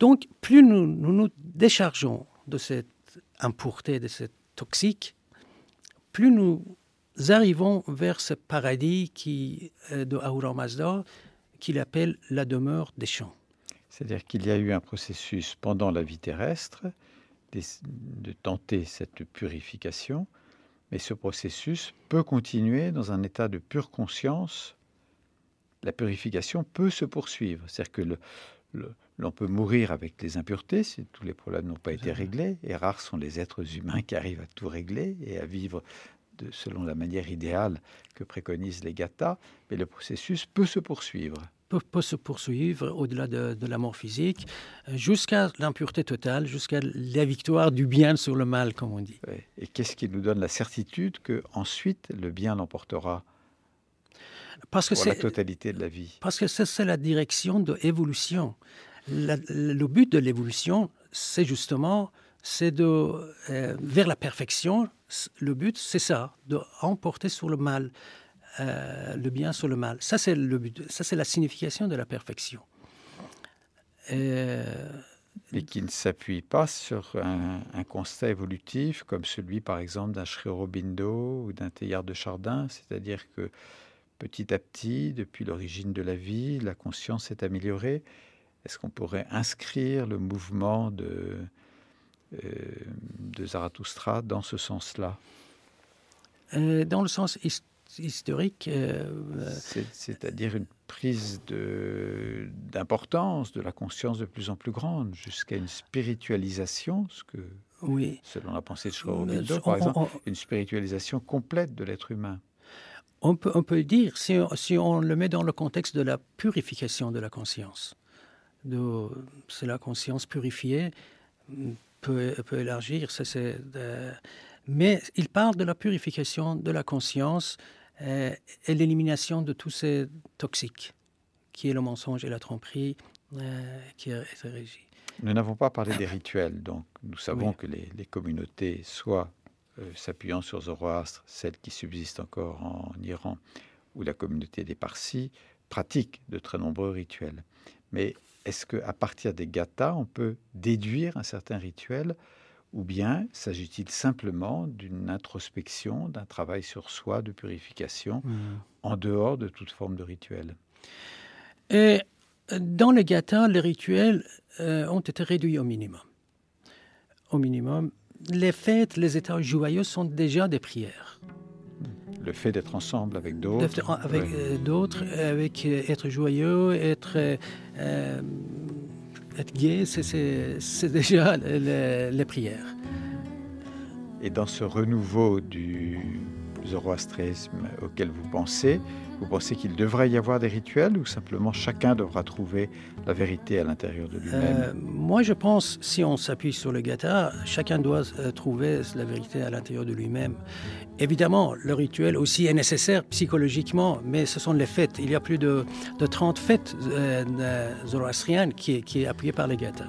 Donc, plus nous nous, déchargeons de cette impureté, de cette toxique, plus nous arrivons vers ce paradis qui, euh, de Ahura Mazda qu'il appelle la demeure des champs. C'est-à-dire qu'il y a eu un processus pendant la vie terrestre de tenter cette purification, mais ce processus peut continuer dans un état de pure conscience. La purification peut se poursuivre, c'est-à-dire que l'on peut mourir avec les impuretés si tous les problèmes n'ont pas été réglés, et rares sont les êtres humains qui arrivent à tout régler et à vivre selon la manière idéale que préconisent les gathas, mais le processus peut se poursuivre peut, se poursuivre au-delà de, de, la mort physique, euh, jusqu'à l'impureté totale, jusqu'à la victoire du bien sur le mal, comme on dit. Et qu'est-ce qui nous donne la certitude que ensuite le bien l'emportera parce que pour la totalité de la vie Parce que c'est la direction de l'évolution. Le but de l'évolution, c'est justement c'est de euh, vers la perfection. Le but, c'est ça, de emporter sur le mal. Euh, le bien sur le mal. Ça, c'est le ça, c'est la signification de la perfection. Euh, Mais Et qui ne s'appuie pas sur un, constat évolutif comme celui, par exemple, d'un Sri ou d'un Teilhard de Chardin, c'est-à-dire que petit à petit, depuis l'origine de la vie, la conscience s'est améliorée. Est-ce qu'on pourrait inscrire le mouvement de, euh, de Zarathustra dans ce sens-là Dans le sens historique historique. Euh, euh, c'est-à-dire une prise d'importance de, la conscience de plus en plus grande jusqu'à une spiritualisation, ce que oui. selon la pensée de Schorobindo, par exemple, une spiritualisation complète de l'être humain. On peut, on dire, si on, le met dans le contexte de la purification de la conscience, c'est la conscience purifiée, peut, peut élargir, euh, mais il parle de la purification de la conscience euh, et l'élimination de tous ces toxiques, qui est le mensonge et la tromperie, euh, qui est régi. Nous n'avons pas parlé des rituels, donc nous savons que les, communautés, soit euh, s'appuyant sur Zoroastre, celles qui subsistent encore en Iran, ou la communauté des Parsis, pratiquent de très nombreux rituels. Mais est-ce qu'à partir des gathas, on peut déduire un certain rituel ou bien s'agit-il simplement d'une introspection, d'un travail sur soi, de purification, mmh. en dehors de toute forme de rituel Et euh, dans le gâteau, les rituels euh, ont été réduits au minimum. Au minimum, les fêtes, les états joyeux sont déjà des prières. Le fait d'être ensemble avec d'autres. Avec euh, d'autres, avec être joyeux, être être gay, c'est déjà les, les prières. Et dans ce renouveau du, zoroastrisme auquel vous pensez Vous pensez qu'il devrait y avoir des rituels ou simplement chacun devra trouver la vérité à l'intérieur de lui-même euh, Moi, je pense, si on s'appuie sur le Gata, chacun doit euh, trouver la vérité à l'intérieur de lui-même. Évidemment, le rituel aussi est nécessaire psychologiquement, mais ce sont les fêtes. Il y a plus de, 30 fêtes euh, zoroastriennes qui, qui est appuyées par le Gata.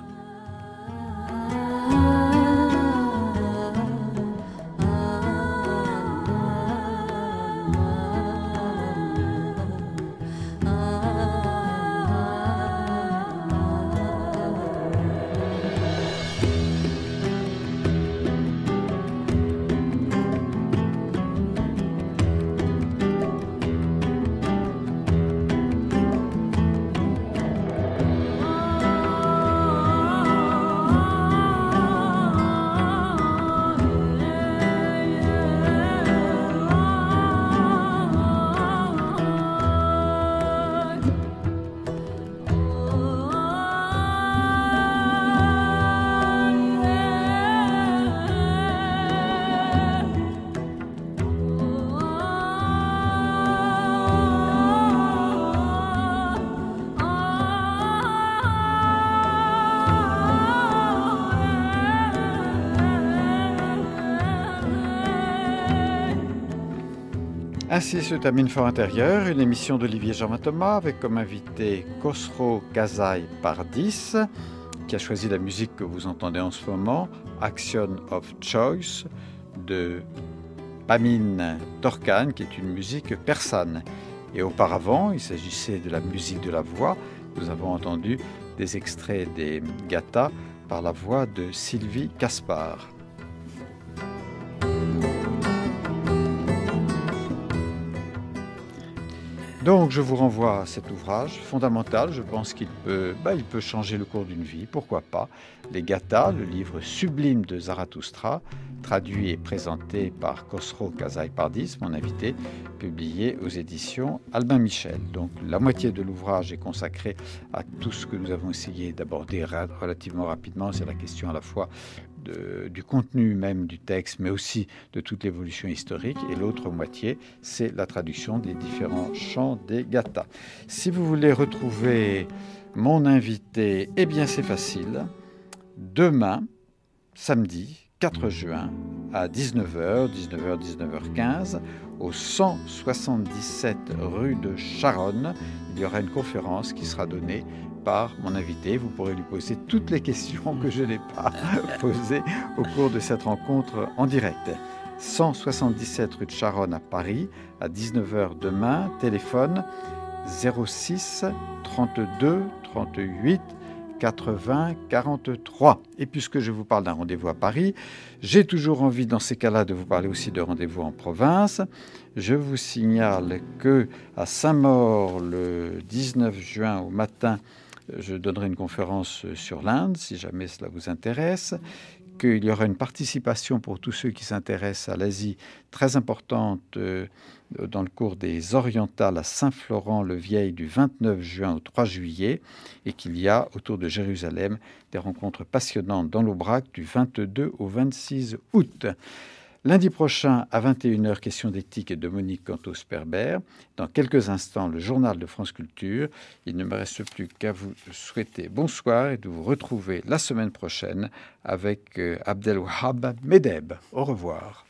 se termine Fort Intérieur, une émission d'Olivier Germain Thomas avec comme invité Kosro Kazai Pardis, qui a choisi la musique que vous entendez en ce moment, Action of Choice de Pamine Torkan, qui est une musique persane. Et auparavant, il s'agissait de la musique de la voix. Nous avons entendu des extraits des Gata par la voix de Sylvie Kaspar. Donc je vous renvoie à cet ouvrage fondamental, je pense qu'il peut, bah, il peut changer le cours d'une vie, pourquoi pas. Les Gathas, le livre sublime de Zarathustra, traduit et présenté par Cosro Kazai Pardis, mon invité, publié aux éditions Albin Michel. Donc la moitié de l'ouvrage est consacrée à tout ce que nous avons essayé d'aborder relativement rapidement, c'est la question à la fois du contenu même du texte, mais aussi de toute l'évolution historique. Et l'autre moitié, c'est la traduction des différents chants des gathas. Si vous voulez retrouver mon invité, eh bien c'est facile. Demain, samedi 4 juin, à 19h, 19h, 19h15, au 177 rue de Charonne, il y aura une conférence qui sera donnée par mon invité. Vous pourrez lui poser toutes les questions que je n'ai pas posées au cours de cette rencontre en direct. 177 rue de Charonne à Paris, à 19h demain, téléphone 06 32 38 80 43. Et puisque je vous parle d'un rendez-vous à Paris, j'ai toujours envie dans ces cas-là de vous parler aussi de rendez-vous en province. Je vous signale que à Saint-Maur le 19 juin au matin, je donnerai une conférence sur l'Inde, si jamais cela vous intéresse, qu'il y aura une participation pour tous ceux qui s'intéressent à l'Asie très importante euh, dans le cours des Orientales à Saint-Florent-le-Vieil du 29 juin au 3 juillet et qu'il y a autour de Jérusalem des rencontres passionnantes dans l'Aubrac du 22 au 26 août. Lundi prochain, à 21h, question d'éthique de Monique cantos Dans quelques instants, le journal de France Culture. Il ne me reste plus qu'à vous souhaiter bonsoir et de vous retrouver la semaine prochaine avec euh, Abdelwahab Medeb. Au revoir.